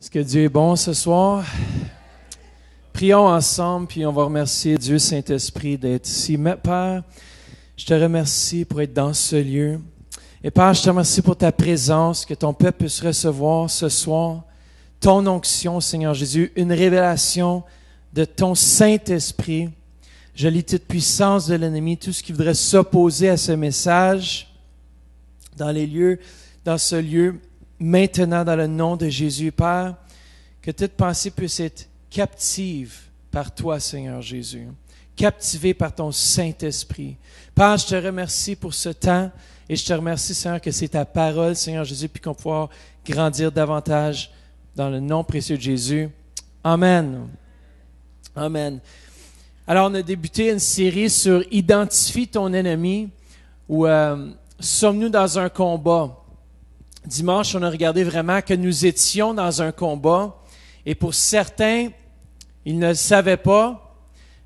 Est-ce que Dieu est bon ce soir? Prions ensemble, puis on va remercier Dieu Saint-Esprit d'être ici. Mais Père, je te remercie pour être dans ce lieu. Et Père, je te remercie pour ta présence, que ton peuple puisse recevoir ce soir ton onction, Seigneur Jésus, une révélation de ton Saint-Esprit. Je lis puissance de l'ennemi, tout ce qui voudrait s'opposer à ce message dans les lieux, dans ce lieu maintenant dans le nom de Jésus, Père, que toute pensée puisse être captive par toi, Seigneur Jésus, captivée par ton Saint-Esprit. Père, je te remercie pour ce temps et je te remercie, Seigneur, que c'est ta parole, Seigneur Jésus, puis qu'on puisse grandir davantage dans le nom précieux de Jésus. Amen. Amen. Alors, on a débuté une série sur Identifie ton ennemi ou euh, Sommes-nous dans un combat? dimanche, on a regardé vraiment que nous étions dans un combat. Et pour certains, ils ne le savaient pas,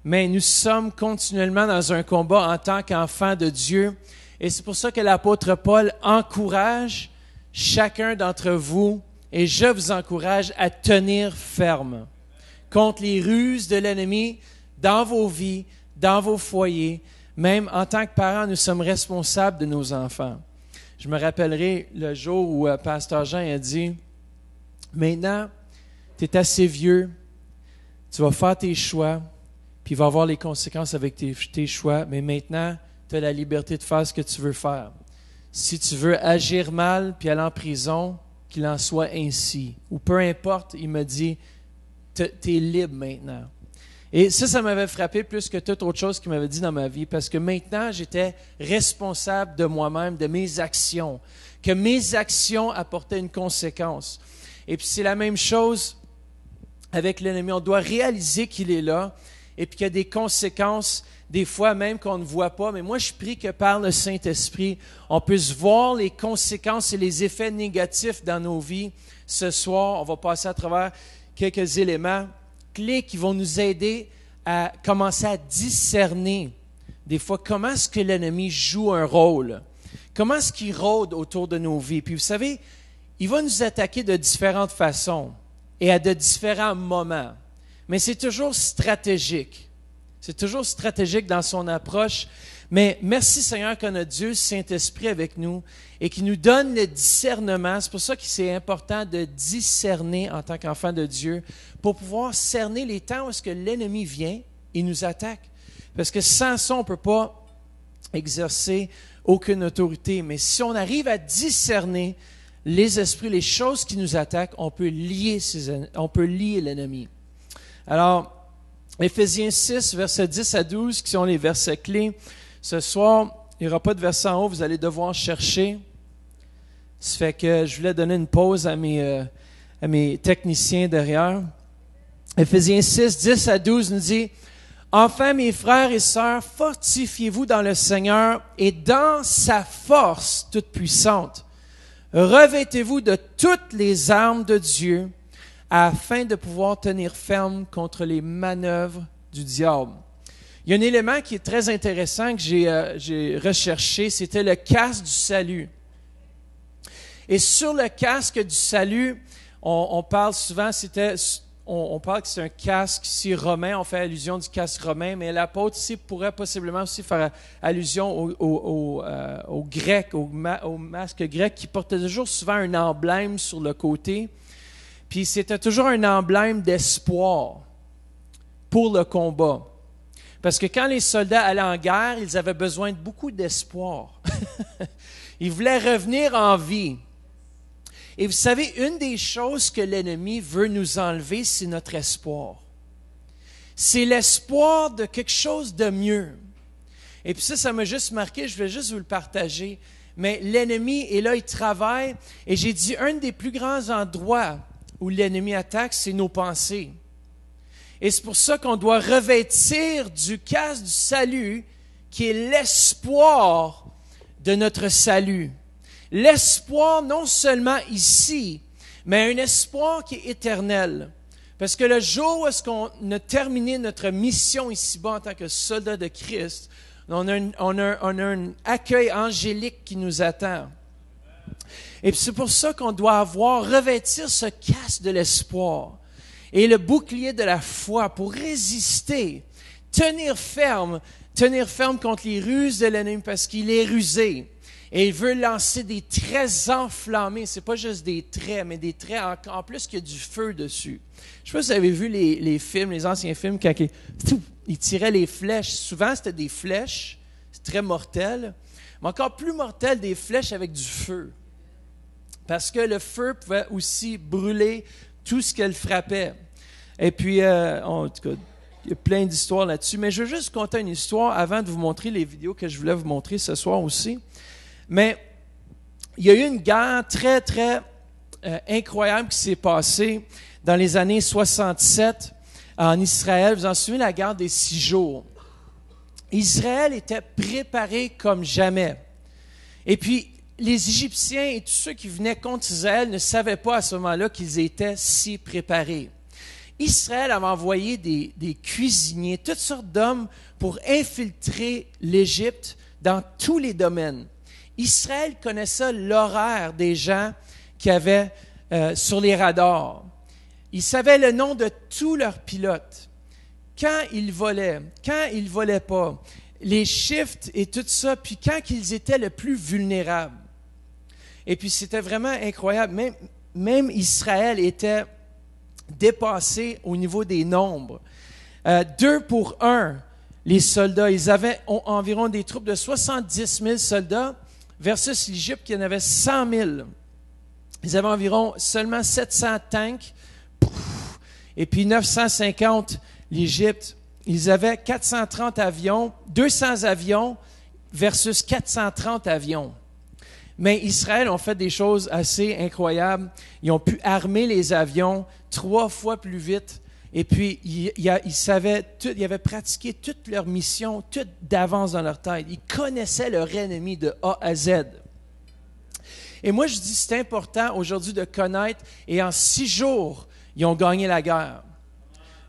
mais nous sommes continuellement dans un combat en tant qu'enfants de Dieu. Et c'est pour ça que l'apôtre Paul encourage chacun d'entre vous, et je vous encourage à tenir ferme contre les ruses de l'ennemi dans vos vies, dans vos foyers. Même en tant que parents, nous sommes responsables de nos enfants. Je me rappellerai le jour où euh, Pasteur Jean a dit Maintenant, tu es assez vieux, tu vas faire tes choix, puis il va avoir les conséquences avec tes, choix, mais maintenant, tu as la liberté de faire ce que tu veux faire. Si tu veux agir mal puis aller en prison, qu'il en soit ainsi. Ou peu importe, il me dit Tu es libre maintenant. Et ça, ça m'avait frappé plus que toute autre chose qu'il m'avait dit dans ma vie, parce que maintenant, j'étais responsable de moi-même, de mes actions, que mes actions apportaient une conséquence. Et puis c'est la même chose avec l'ennemi. On doit réaliser qu'il est là et qu'il y a des conséquences, des fois même qu'on ne voit pas. Mais moi, je prie que par le Saint-Esprit, on puisse voir les conséquences et les effets négatifs dans nos vies. Ce soir, on va passer à travers quelques éléments clés qui vont nous aider à commencer à discerner des fois comment est-ce que l'ennemi joue un rôle, comment est-ce qu'il rôde autour de nos vies. Puis vous savez, il va nous attaquer de différentes façons et à de différents moments, mais c'est toujours stratégique. C'est toujours stratégique dans son approche. Mais merci Seigneur que notre Dieu Saint-Esprit avec nous et qu'il nous donne le discernement. C'est pour ça que c'est important de discerner en tant qu'enfant de Dieu pour pouvoir cerner les temps où est-ce que l'ennemi vient et nous attaque. Parce que sans ça, on ne peut pas exercer aucune autorité. Mais si on arrive à discerner les esprits, les choses qui nous attaquent, on peut lier, on peut lier l'ennemi. Alors, Ephésiens 6, verset 10 à 12, qui sont les versets clés. Ce soir, il n'y aura pas de verset en haut, vous allez devoir chercher. fait que je voulais donner une pause à mes, euh, à mes techniciens derrière. Éphésiens 6, 10 à 12 nous dit, Enfin, mes frères et sœurs, fortifiez-vous dans le Seigneur et dans sa force toute puissante. Revêtez-vous de toutes les armes de Dieu afin de pouvoir tenir ferme contre les manœuvres du diable. Il y a un élément qui est très intéressant que euh, j'ai recherché, c'était le casque du salut. Et sur le casque du salut, on, parle souvent, c'était, on, parle que c'est un casque si romain, on fait allusion du casque romain, mais l'apôtre ici pourrait possiblement aussi faire allusion au, euh, grec, au, masque grec qui portait toujours souvent un emblème sur le côté. Puis c'était toujours un emblème d'espoir pour le combat. Parce que quand les soldats allaient en guerre, ils avaient besoin de beaucoup d'espoir. ils voulaient revenir en vie. Et vous savez, une des choses que l'ennemi veut nous enlever, c'est notre espoir. C'est l'espoir de quelque chose de mieux. Et puis ça, ça m'a juste marqué, je vais juste vous le partager. Mais l'ennemi et là, il travaille. Et j'ai dit, un des plus grands endroits où l'ennemi attaque, c'est nos pensées. Et c'est pour ça qu'on doit revêtir du casque du salut, qui est l'espoir de notre salut. L'espoir non seulement ici, mais un espoir qui est éternel. Parce que le jour où est-ce qu'on a terminé notre mission ici-bas en tant que soldat de Christ, on a, un, on a un accueil angélique qui nous attend. Et c'est pour ça qu'on doit avoir, revêtir ce casque de l'espoir et le bouclier de la foi pour résister, tenir ferme, tenir ferme contre les ruses de l'ennemi parce qu'il est rusé. Et il veut lancer des traits enflammés. C'est pas juste des traits, mais des traits en, plus qu'il y a du feu dessus. Je sais pas si vous avez vu les, les films, les anciens films, quand ils, tiraient les flèches. Souvent, c'était des flèches. très mortelles, Mais encore plus mortelles des flèches avec du feu. Parce que le feu pouvait aussi brûler tout ce qu'elle frappait. Et puis, euh, en tout cas, il y a plein d'histoires là-dessus. Mais je veux juste conter une histoire avant de vous montrer les vidéos que je voulais vous montrer ce soir aussi. Mais il y a eu une guerre très, très euh, incroyable qui s'est passée dans les années 67 en Israël. Vous en souvenez, la guerre des six jours. Israël était préparé comme jamais. Et puis, les Égyptiens et tous ceux qui venaient contre Israël ne savaient pas à ce moment-là qu'ils étaient si préparés. Israël avait envoyé des, cuisiniers, toutes sortes d'hommes, pour infiltrer l'Égypte dans tous les domaines. Israël connaissait l'horaire des gens qui avaient euh, sur les radars. Ils savaient le nom de tous leurs pilotes. Quand ils volaient, quand ils volaient pas, les shifts et tout ça, puis quand ils étaient le plus vulnérables. Et puis c'était vraiment incroyable. même Israël était dépassé au niveau des nombres. Euh, deux pour un, les soldats. Ils avaient environ des troupes de 70 000 soldats versus l'Égypte qui en avait 100 000. Ils avaient environ seulement 700 tanks et puis 950 l'Égypte. Ils avaient 430 avions, 200 avions versus 430 avions. Mais Israël ont fait des choses assez incroyables. Ils ont pu armer les avions trois fois plus vite. Et puis, ils, savaient ils avaient pratiqué toutes leurs missions, toutes d'avance dans leur tête. Ils connaissaient leur ennemi de A à Z. Et moi, je dis, c'est important aujourd'hui de connaître. Et en six jours, ils ont gagné la guerre.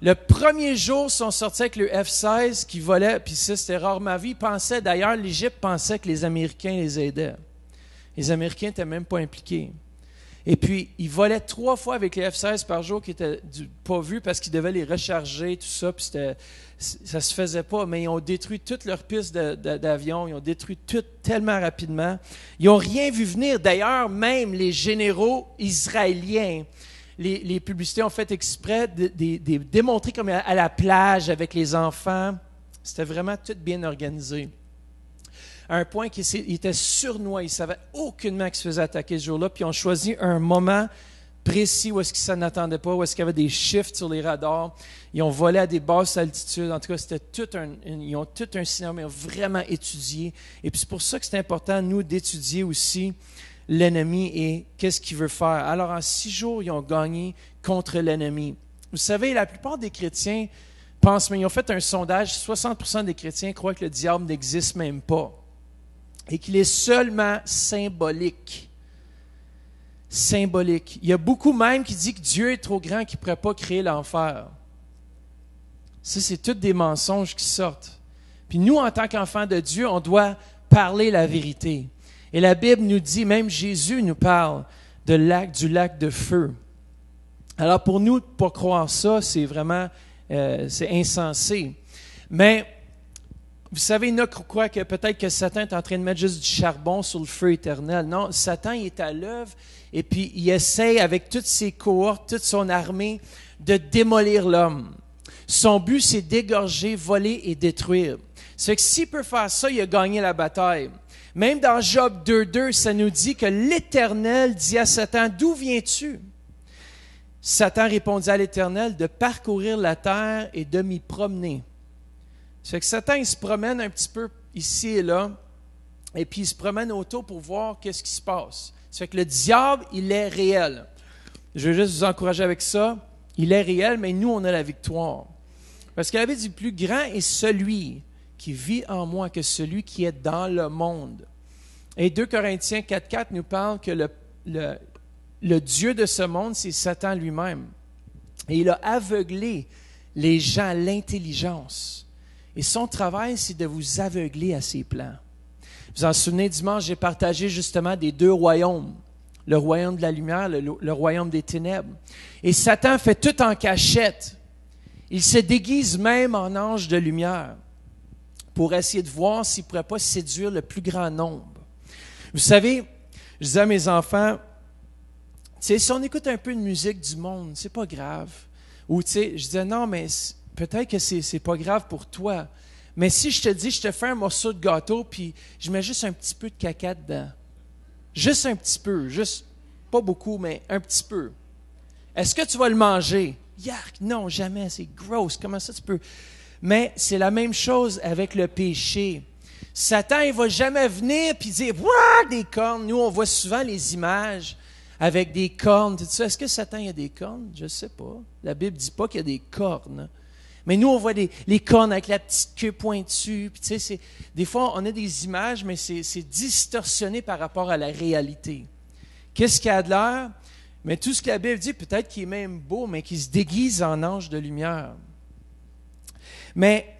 Le premier jour, ils sont sortis avec le F-16 qui volait, puis ça, c'était rare ma vie. pensait, d'ailleurs, l'Égypte pensait que les Américains les aidaient. Les Américains n'étaient même pas impliqués. Et puis, ils volaient trois fois avec les F-16 par jour qui n'étaient pas vus parce qu'ils devaient les recharger, tout ça, puis ça se faisait pas. Mais ils ont détruit toutes leurs pistes d'avion, ils ont détruit tout tellement rapidement. Ils n'ont rien vu venir. D'ailleurs, même les généraux israéliens, les, publicités ont fait exprès de, démontrer comme à la plage avec les enfants. C'était vraiment tout bien organisé à un point qu'il était surnois, Il savait aucunement qu'ils se faisait attaquer ce jour-là. Puis ils ont choisi un moment précis où est-ce qu'ils s'en attendaient pas, où est-ce qu'il y avait des shifts sur les radars. Ils ont volé à des basses altitudes. En tout cas, c'était tout un, ils ont tout un cinéma, ils ont vraiment étudié. Et puis c'est pour ça que c'est important, nous, d'étudier aussi l'ennemi et qu'est-ce qu'il veut faire. Alors, en six jours, ils ont gagné contre l'ennemi. Vous savez, la plupart des chrétiens pensent, mais ils ont fait un sondage, 60% des chrétiens croient que le diable n'existe même pas et qu'il est seulement symbolique. Symbolique. Il y a beaucoup même qui dit que Dieu est trop grand qu'il ne pourrait pas créer l'enfer. Ça, c'est tous des mensonges qui sortent. Puis nous, en tant qu'enfants de Dieu, on doit parler la vérité. Et la Bible nous dit, même Jésus nous parle de lac, du lac de feu. Alors pour nous, pas croire ça, c'est vraiment euh, c'est insensé. Mais vous savez, quoi quoi que peut-être que Satan est en train de mettre juste du charbon sur le feu éternel. Non, Satan est à l'œuvre et puis il essaye avec toutes ses cohortes, toute son armée, de démolir l'homme. Son but, c'est d'égorger, voler et détruire. C'est que s'il peut faire ça, il a gagné la bataille. Même dans Job 2.2, ça nous dit que l'Éternel dit à Satan, D'où viens-tu? Satan répondit à l'Éternel de parcourir la terre et de m'y promener. C'est que Satan, il se promène un petit peu ici et là, et puis il se promène autour pour voir qu'est-ce qui se passe. C'est que le diable, il est réel. Je veux juste vous encourager avec ça. Il est réel, mais nous, on a la victoire. Parce que la dit, plus grand est celui qui vit en moi que celui qui est dans le monde. Et 2 Corinthiens 4.4 nous parle que le, le Dieu de ce monde, c'est Satan lui-même. Et il a aveuglé les gens à l'intelligence et son travail, c'est de vous aveugler à ses plans. Vous en souvenez, dimanche, j'ai partagé justement des deux royaumes, le royaume de la lumière, le, le royaume des ténèbres. Et Satan fait tout en cachette. Il se déguise même en ange de lumière pour essayer de voir s'il ne pourrait pas séduire le plus grand nombre. Vous savez, je disais à mes enfants, si on écoute un peu de musique du monde, c'est pas grave. Ou, tu je disais, non, mais peut-être que c'est n'est pas grave pour toi. Mais si je te dis, je te fais un morceau de gâteau, puis je mets juste un petit peu de caca dedans. Juste un petit peu, juste pas beaucoup, mais un petit peu. Est-ce que tu vas le manger? Yark, non, jamais, c'est gross. Comment ça tu peux? Mais c'est la même chose avec le péché. Satan, il va jamais venir puis dire des cornes. Nous, on voit souvent les images avec des cornes. Est-ce que Satan il a des cornes? Je sais pas. La Bible dit pas qu'il y a des cornes. Mais nous, on voit les cornes avec la petite queue pointue. tu sais, des fois, on a des images, mais c'est distorsionné par rapport à la réalité. Qu'est-ce qu'il y a de l'air? Mais tout ce que la Bible dit, peut-être qu'il est même beau, mais qu'il se déguise en ange de lumière. Mais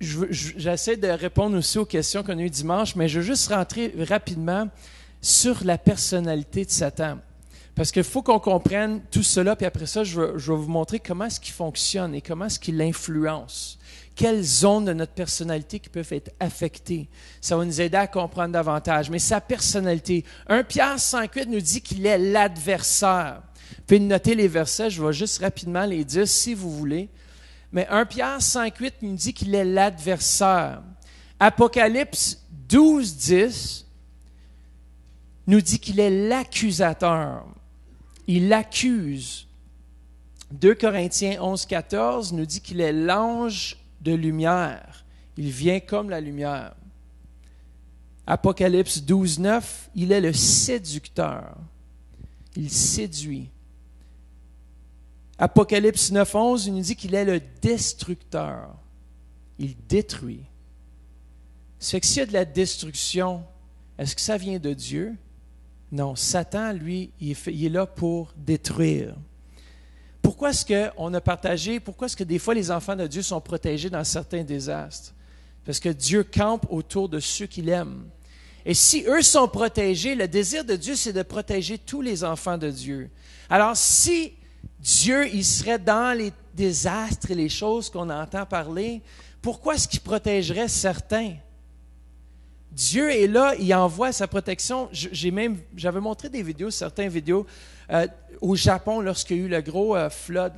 j'essaie de répondre aussi aux questions qu'on a eues dimanche, mais je veux juste rentrer rapidement sur la personnalité de Satan. Parce qu'il faut qu'on comprenne tout cela, puis après ça, je vais, vous montrer comment est-ce qu'il fonctionne et comment est-ce qu'il influence. Quelles zones de notre personnalité qui peuvent être affectées. Ça va nous aider à comprendre davantage. Mais sa personnalité, 1 Pierre 108 nous dit qu'il est l'adversaire. Vous pouvez noter les versets, je vais juste rapidement les dire si vous voulez. Mais 1 Pierre 5.8 nous dit qu'il est l'adversaire. Apocalypse 12, 10 nous dit qu'il est l'accusateur il l'accuse. 2 Corinthiens 11, 14 nous dit qu'il est l'ange de lumière. Il vient comme la lumière. Apocalypse 12, 9, il est le séducteur. Il séduit. Apocalypse 9, 11 il nous dit qu'il est le destructeur. Il détruit. C'est que s'il y a de la destruction, est-ce que ça vient de Dieu? Non, Satan, lui, il, est là pour détruire. Pourquoi est-ce qu'on a partagé, pourquoi est-ce que des fois les enfants de Dieu sont protégés dans certains désastres? Parce que Dieu campe autour de ceux qu'il aime. Et si eux sont protégés, le désir de Dieu, c'est de protéger tous les enfants de Dieu. Alors, si Dieu, il serait dans les désastres et les choses qu'on entend parler, pourquoi est-ce qu'il protégerait certains? Dieu est là, il envoie sa protection. J'ai même, j'avais montré des vidéos, certaines vidéos, euh, au Japon, lorsqu'il y a eu le gros euh, flood,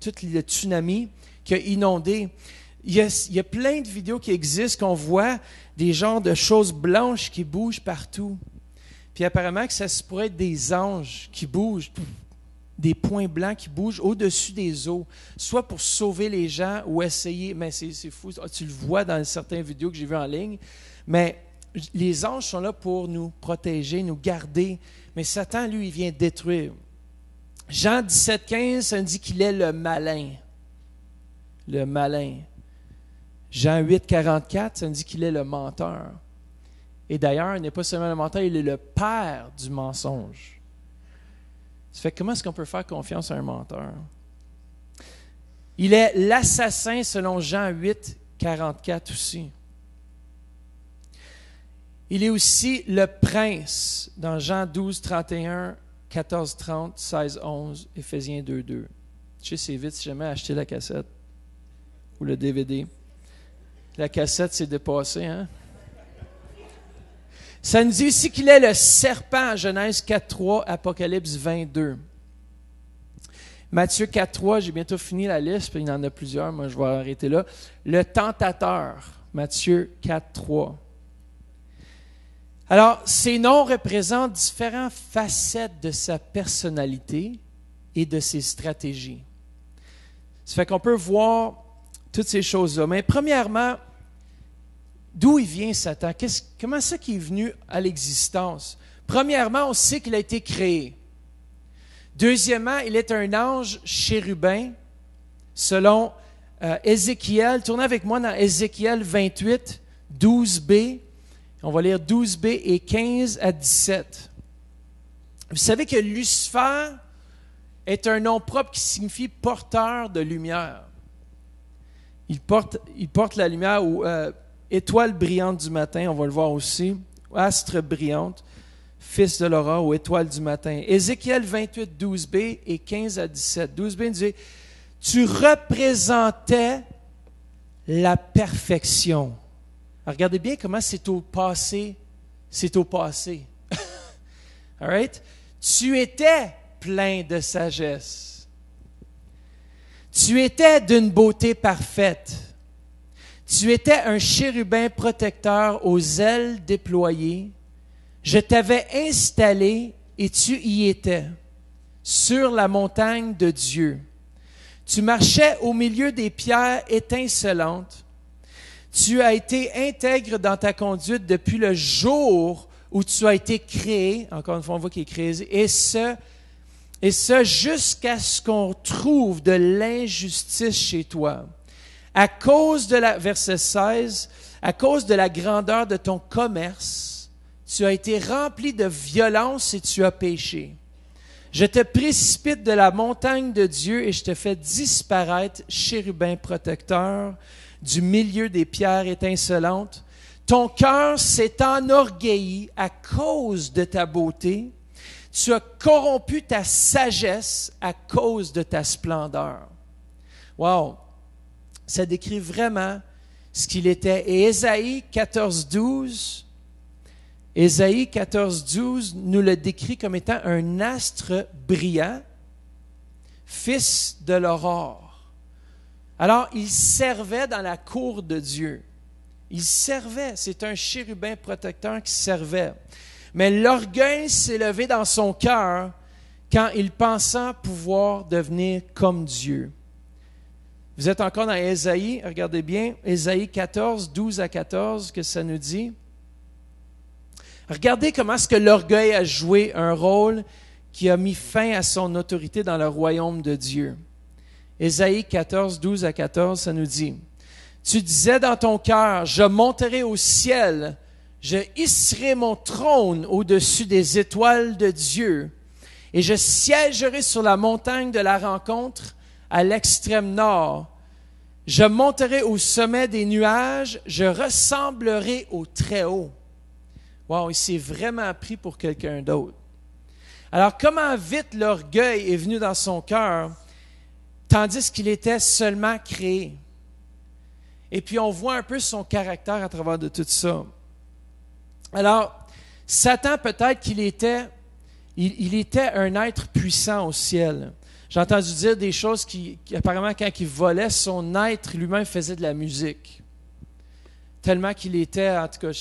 tout le tsunami qui a inondé. Il y a, plein de vidéos qui existent qu'on voit des genres de choses blanches qui bougent partout. Puis apparemment que ça pourrait être des anges qui bougent, des points blancs qui bougent au-dessus des eaux, soit pour sauver les gens ou essayer, mais c'est fou, ah, tu le vois dans certaines vidéos que j'ai vues en ligne, mais les anges sont là pour nous protéger, nous garder. Mais Satan, lui, il vient détruire. Jean 17, 15, ça nous dit qu'il est le malin. Le malin. Jean 8, 44, ça nous dit qu'il est le menteur. Et d'ailleurs, il n'est pas seulement le menteur, il est le père du mensonge. Ça fait comment est-ce qu'on peut faire confiance à un menteur? Il est l'assassin selon Jean 8, 44 aussi. Il est aussi le prince dans Jean 12, 31, 14, 30, 16, 11, Éphésiens 2, 2. Tu sais, c'est vite si jamais acheter la cassette ou le DVD. La cassette s'est dépassée, hein? Ça nous dit aussi qu'il est le serpent, Genèse 4, 3, Apocalypse 22. Matthieu 4, 3, j'ai bientôt fini la liste, il y en a plusieurs, moi je vais arrêter là. Le tentateur, Matthieu 4, 3. Alors, ces noms représentent différentes facettes de sa personnalité et de ses stratégies. Ça fait qu'on peut voir toutes ces choses-là. Mais premièrement, d'où il vient Satan? comment ça qu'il est venu à l'existence? Premièrement, on sait qu'il a été créé. Deuxièmement, il est un ange chérubin, selon euh, Ézéchiel. Tournez avec moi dans Ézéchiel 28, 12b. On va lire 12b et 15 à 17. Vous savez que Lucifer est un nom propre qui signifie porteur de lumière. Il porte, il porte la lumière ou euh, étoile brillante du matin, on va le voir aussi, astre brillante, fils de l'aurore ou étoile du matin. Ézéchiel 28, 12b et 15 à 17. 12b dit, tu représentais la perfection Regardez bien comment c'est au passé, c'est au passé. All right? Tu étais plein de sagesse. Tu étais d'une beauté parfaite. Tu étais un chérubin protecteur aux ailes déployées. Je t'avais installé et tu y étais, sur la montagne de Dieu. Tu marchais au milieu des pierres étincelantes. Tu as été intègre dans ta conduite depuis le jour où tu as été créé. Encore une fois, on voit qu'il est créé. Et ce, et ce jusqu'à ce qu'on trouve de l'injustice chez toi. À cause de la, verset 16, à cause de la grandeur de ton commerce, tu as été rempli de violence et tu as péché. Je te précipite de la montagne de Dieu et je te fais disparaître, chérubin protecteur du milieu des pierres étincelantes. Ton cœur s'est enorgueilli à cause de ta beauté. Tu as corrompu ta sagesse à cause de ta splendeur. Wow! Ça décrit vraiment ce qu'il était. Et Ésaïe 14, 12, Ésaïe 14, 12 nous le décrit comme étant un astre brillant, fils de l'aurore. Alors, il servait dans la cour de Dieu. Il servait. C'est un chérubin protecteur qui servait. Mais l'orgueil s'est levé dans son cœur quand il pensa pouvoir devenir comme Dieu. Vous êtes encore dans Ésaïe, regardez bien, Ésaïe 14, 12 à 14, que ça nous dit. Regardez comment est-ce que l'orgueil a joué un rôle qui a mis fin à son autorité dans le royaume de Dieu. Ésaïe 14, 12 à 14, ça nous dit, Tu disais dans ton cœur, je monterai au ciel, je hisserai mon trône au-dessus des étoiles de Dieu, et je siégerai sur la montagne de la rencontre à l'extrême nord. Je monterai au sommet des nuages, je ressemblerai au Très-Haut. Wow, il s'est vraiment pris pour quelqu'un d'autre. Alors, comment vite l'orgueil est venu dans son cœur tandis qu'il était seulement créé. Et puis on voit un peu son caractère à travers de tout ça. Alors, Satan, peut-être qu'il était, il, était un être puissant au ciel. J'ai entendu dire des choses qui, apparemment, quand il volait, son être lui-même faisait de la musique. Tellement qu'il était, en tout cas,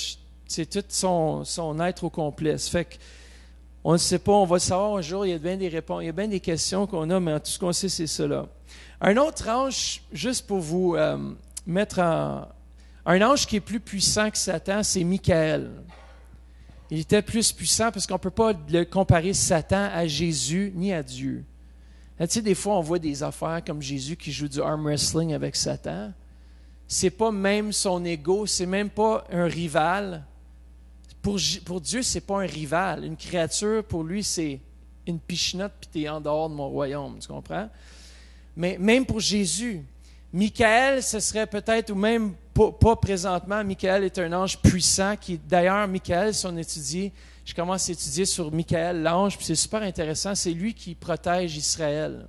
c'est tout son, son être au complet. Ça fait que on ne sait pas, on va le savoir un jour, il y a bien des réponses, il y a bien des questions qu'on a, mais tout ce qu'on sait, c'est cela. Un autre ange, juste pour vous euh, mettre en... Un ange qui est plus puissant que Satan, c'est Michael. Il était plus puissant parce qu'on ne peut pas le comparer Satan à Jésus ni à Dieu. tu sais, des fois, on voit des affaires comme Jésus qui joue du arm wrestling avec Satan. C'est pas même son ego, c'est même pas un rival. Pour, Dieu, ce n'est pas un rival. Une créature, pour lui, c'est une pichenote, puis tu es en dehors de mon royaume. Tu comprends? Mais même pour Jésus, Michael, ce serait peut-être, ou même pas, présentement, Michael est un ange puissant qui, d'ailleurs, Michael, si on étudie, je commence à étudier sur Michael, l'ange, puis c'est super intéressant, c'est lui qui protège Israël.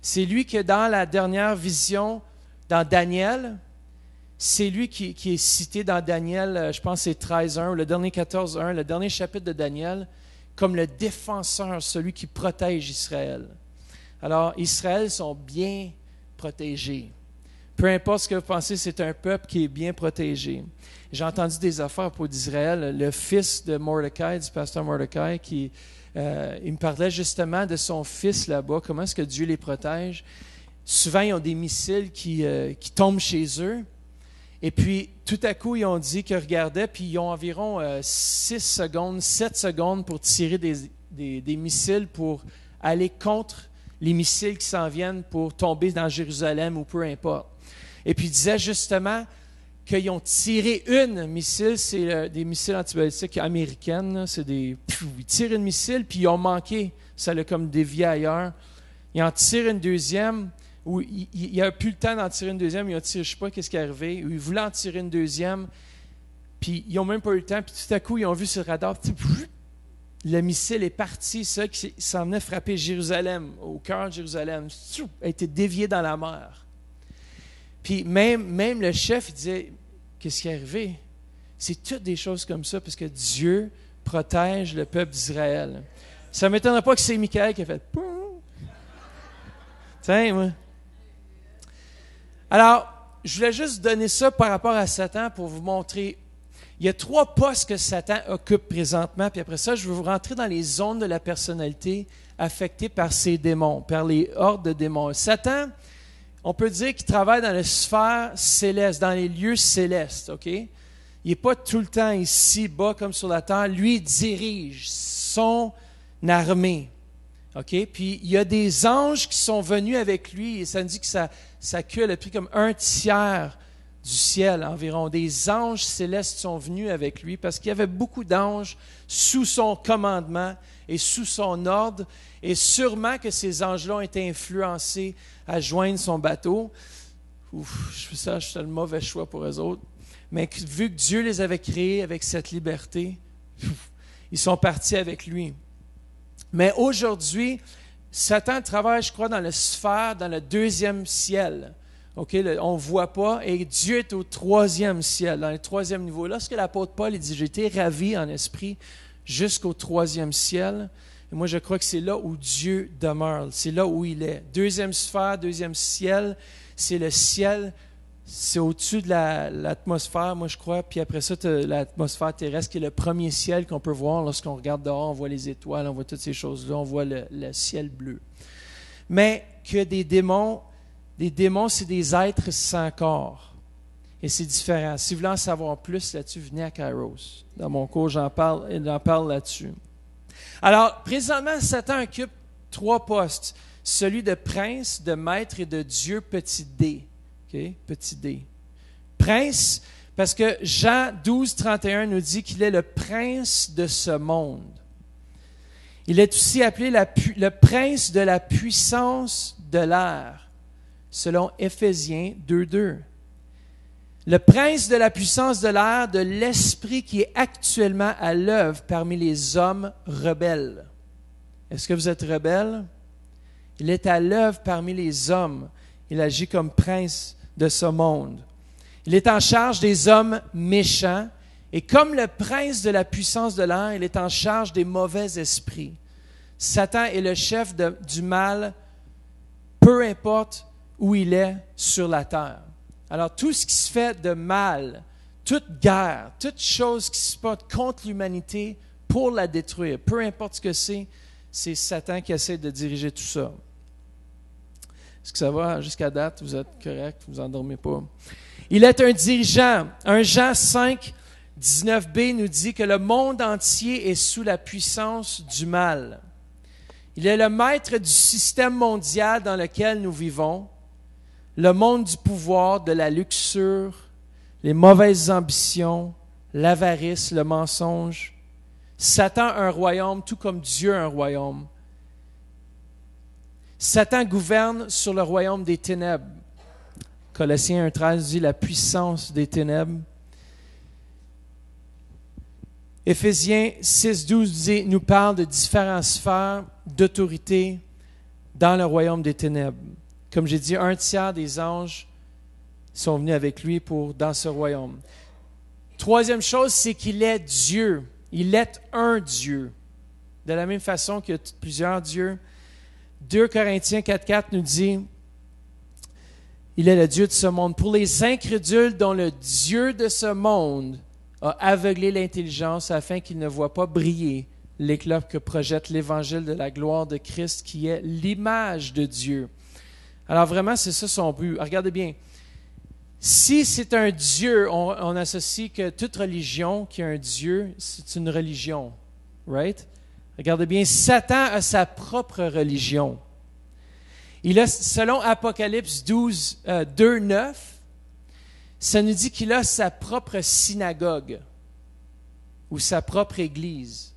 C'est lui que dans la dernière vision, dans Daniel, c'est lui qui, est cité dans Daniel, euh, je pense c'est 13.1, le dernier 14.1, le dernier chapitre de Daniel, comme le défenseur, celui qui protège Israël. Alors, Israël sont bien protégés. Peu importe ce que vous pensez, c'est un peuple qui est bien protégé. J'ai entendu des affaires pour d'Israël. Le fils de Mordecai, du pasteur Mordecai, qui, euh, il me parlait justement de son fils là-bas, comment est-ce que Dieu les protège. Souvent, ils ont des missiles qui euh, tombent chez eux et puis, tout à coup, ils ont dit qu'ils regardaient, puis ils ont environ 6 euh, secondes, 7 secondes pour tirer des, missiles pour aller contre les missiles qui s'en viennent pour tomber dans Jérusalem ou peu importe. Et puis, ils disaient justement qu'ils ont tiré une missile, c'est euh, des missiles antibiotiques américaines, c'est des... ils tirent une missile, puis ils ont manqué, ça l'a comme dévié ailleurs. Ils en tirent une deuxième, où il n'a plus le temps d'en tirer une deuxième, il a tiré, je sais pas qu'est-ce qui est arrivé, Ou il voulait en tirer une deuxième, puis ils n'ont même pas eu le temps, puis tout à coup, ils ont vu ce radar, radar, le missile est parti, ça qui s'en venait frapper Jérusalem, au cœur de Jérusalem, a été dévié dans la mer. Puis même, même le chef, il disait, qu'est-ce qui est arrivé? C'est toutes des choses comme ça, parce que Dieu protège le peuple d'Israël. Ça ne m'étonnerait pas que c'est Michael qui a fait... Tiens, moi. Alors, je voulais juste donner ça par rapport à Satan pour vous montrer. Il y a trois postes que Satan occupe présentement, puis après ça, je vais vous rentrer dans les zones de la personnalité affectées par ces démons, par les hordes de démons. Satan, on peut dire qu'il travaille dans la sphère céleste, dans les lieux célestes, OK? Il n'est pas tout le temps ici, bas, comme sur la terre. Lui, dirige son armée. Puis il y a des anges qui sont venus avec lui, et ça nous dit que sa, queue a pris comme un tiers du ciel environ. Des anges célestes sont venus avec lui parce qu'il y avait beaucoup d'anges sous son commandement et sous son ordre. Et sûrement que ces anges-là ont été influencés à joindre son bateau. Ouf, je fais ça, je le mauvais choix pour eux autres. Mais vu que Dieu les avait créés avec cette liberté, ils sont partis avec lui. Mais aujourd'hui, Satan travaille, je crois, dans la sphère, dans le deuxième ciel. on ne voit pas, et Dieu est au troisième ciel, dans le troisième niveau. Lorsque l'apôtre Paul dit j'étais ravi en esprit jusqu'au troisième ciel, et moi je crois que c'est là où Dieu demeure, c'est là où il est. Deuxième sphère, deuxième ciel, c'est le ciel c'est au-dessus de l'atmosphère, moi je crois. Puis après ça, l'atmosphère terrestre qui est le premier ciel qu'on peut voir lorsqu'on regarde dehors, on voit les étoiles, on voit toutes ces choses-là, on voit le, ciel bleu. Mais que des démons, des démons, c'est des êtres sans corps. Et c'est différent. Si vous voulez en savoir plus là-dessus, venez à Kairos. Dans mon cours, j'en parle, parle là-dessus. Alors, présentement, Satan occupe trois postes. Celui de prince, de maître et de Dieu petit d. Ok, Petit d. Prince, parce que Jean 12, 31 nous dit qu'il est le prince de ce monde. Il est aussi appelé le prince de la puissance de l'air, selon Ephésiens 2, 2. Le prince de la puissance de l'air, de l'esprit qui est actuellement à l'œuvre parmi les hommes rebelles. Est-ce que vous êtes rebelle? Il est à l'œuvre parmi les hommes il agit comme prince de ce monde. Il est en charge des hommes méchants et comme le prince de la puissance de l'air, il est en charge des mauvais esprits. Satan est le chef du mal, peu importe où il est sur la terre. Alors tout ce qui se fait de mal, toute guerre, toute chose qui se porte contre l'humanité pour la détruire, peu importe ce que c'est, c'est Satan qui essaie de diriger tout ça. Est-ce que ça va jusqu'à date? Vous êtes correct? Vous endormez pas? Il est un dirigeant. Un Jean 5, 19b nous dit que le monde entier est sous la puissance du mal. Il est le maître du système mondial dans lequel nous vivons, le monde du pouvoir, de la luxure, les mauvaises ambitions, l'avarice, le mensonge. Satan un royaume, tout comme Dieu un royaume. Satan gouverne sur le royaume des ténèbres. Colossiens 1.13 dit la puissance des ténèbres. Éphésiens 6.12 nous parle de différentes sphères d'autorité dans le royaume des ténèbres. Comme j'ai dit, un tiers des anges sont venus avec lui pour dans ce royaume. Troisième chose, c'est qu'il est Dieu. Il est un Dieu. De la même façon que plusieurs dieux, 2 Corinthiens 4.4 nous dit, il est le Dieu de ce monde. Pour les incrédules dont le Dieu de ce monde a aveuglé l'intelligence afin qu'ils ne voient pas briller l'éclat que projette l'évangile de la gloire de Christ qui est l'image de Dieu. Alors vraiment, c'est ça son but. Regardez bien. Si c'est un Dieu, on, associe que toute religion qui a un Dieu, c'est une religion, right? Regardez bien, Satan a sa propre religion. Il a, selon Apocalypse 12, 2, 9, ça nous dit qu'il a sa propre synagogue ou sa propre église.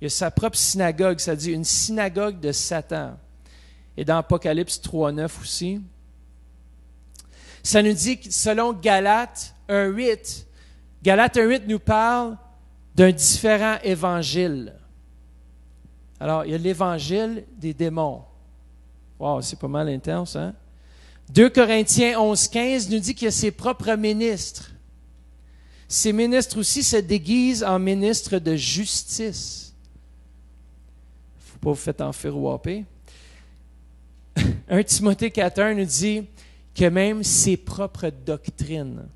Il a sa propre synagogue, ça dit une synagogue de Satan. Et dans Apocalypse 3, 9 aussi. Ça nous dit que selon Galates 1, 8, Galates 1, 8 nous parle d'un différent évangile. Alors, il y a l'évangile des démons. Wow, c'est pas mal intense, hein? 2 Corinthiens 11, nous dit qu'il y a ses propres ministres. Ces ministres aussi se déguisent en ministres de justice. Faut pas vous faire enfirouaper. 1 Timothée 14 nous dit que même ses propres doctrines.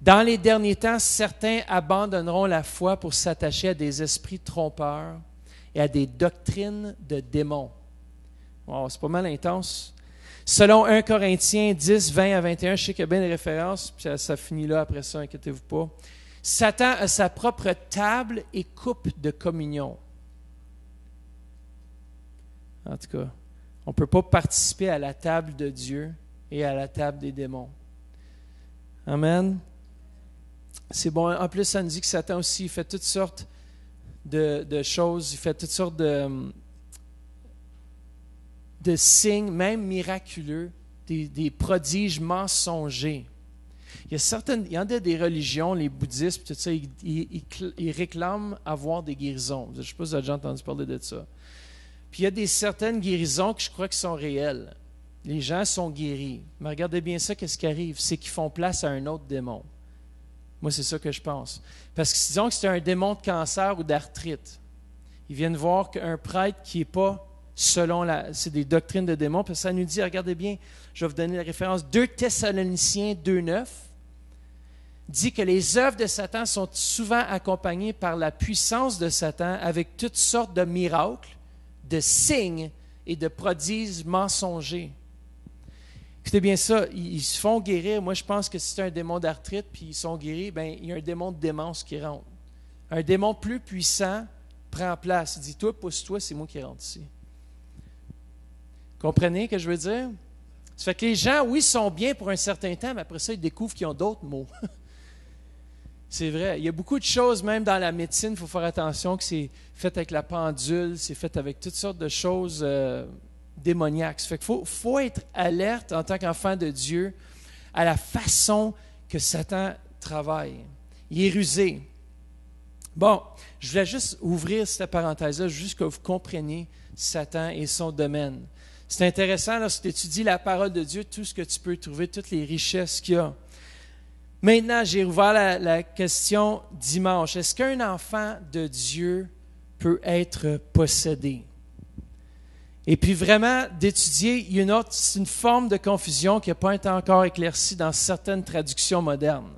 Dans les derniers temps, certains abandonneront la foi pour s'attacher à des esprits trompeurs et à des doctrines de démons. c'est pas mal intense. Selon 1 Corinthiens 10, 20 à 21, je sais qu'il y a bien des références, puis ça, finit là après ça, inquiétez-vous pas. Satan a sa propre table et coupe de communion. En tout cas, on ne peut pas participer à la table de Dieu et à la table des démons. Amen. C'est bon. En plus, ça nous dit que Satan aussi fait toutes sortes de, de choses, il fait toutes sortes de, de signes, même miraculeux, des, des, prodiges mensongers. Il y a certaines, il y en a des religions, les bouddhistes, ils, ils, ils réclament avoir des guérisons. Je ne sais pas si vous avez déjà entendu parler de ça. Puis il y a des certaines guérisons que je crois que sont réelles. Les gens sont guéris. Mais regardez bien ça, qu'est-ce qui arrive? C'est qu'ils font place à un autre démon. Moi, c'est ça que je pense. Parce que disons que c'est un démon de cancer ou d'arthrite. Ils viennent voir qu'un prêtre qui n'est pas selon la, c'est des doctrines de démons, parce que ça nous dit, regardez bien, je vais vous donner la référence, 2 Thessaloniciens 2.9 dit que les œuvres de Satan sont souvent accompagnées par la puissance de Satan avec toutes sortes de miracles, de signes et de prodiges mensongers. Écoutez bien ça, ils, se font guérir. Moi, je pense que si c'est un démon d'arthrite, puis ils sont guéris, bien, il y a un démon de démence qui rentre. Un démon plus puissant prend place. Il dit, toi, pousse-toi, c'est moi qui rentre ici. Comprenez ce que je veux dire? Ça fait que les gens, oui, sont bien pour un certain temps, mais après ça, ils découvrent qu'ils ont d'autres mots. c'est vrai. Il y a beaucoup de choses, même dans la médecine, il faut faire attention que c'est fait avec la pendule, c'est fait avec toutes sortes de choses. Euh, démoniaque. fait qu'il faut, être alerte en tant qu'enfant de Dieu à la façon que Satan travaille. Il est rusé. Bon, je voulais juste ouvrir cette parenthèse-là, juste que vous compreniez Satan et son domaine. C'est intéressant, lorsque tu étudies la parole de Dieu, tout ce que tu peux trouver, toutes les richesses qu'il y a. Maintenant, j'ai ouvert la, question dimanche. Est-ce qu'un enfant de Dieu peut être possédé? Et puis vraiment, d'étudier, une autre, c'est une forme de confusion qui n'a pas été encore éclaircie dans certaines traductions modernes.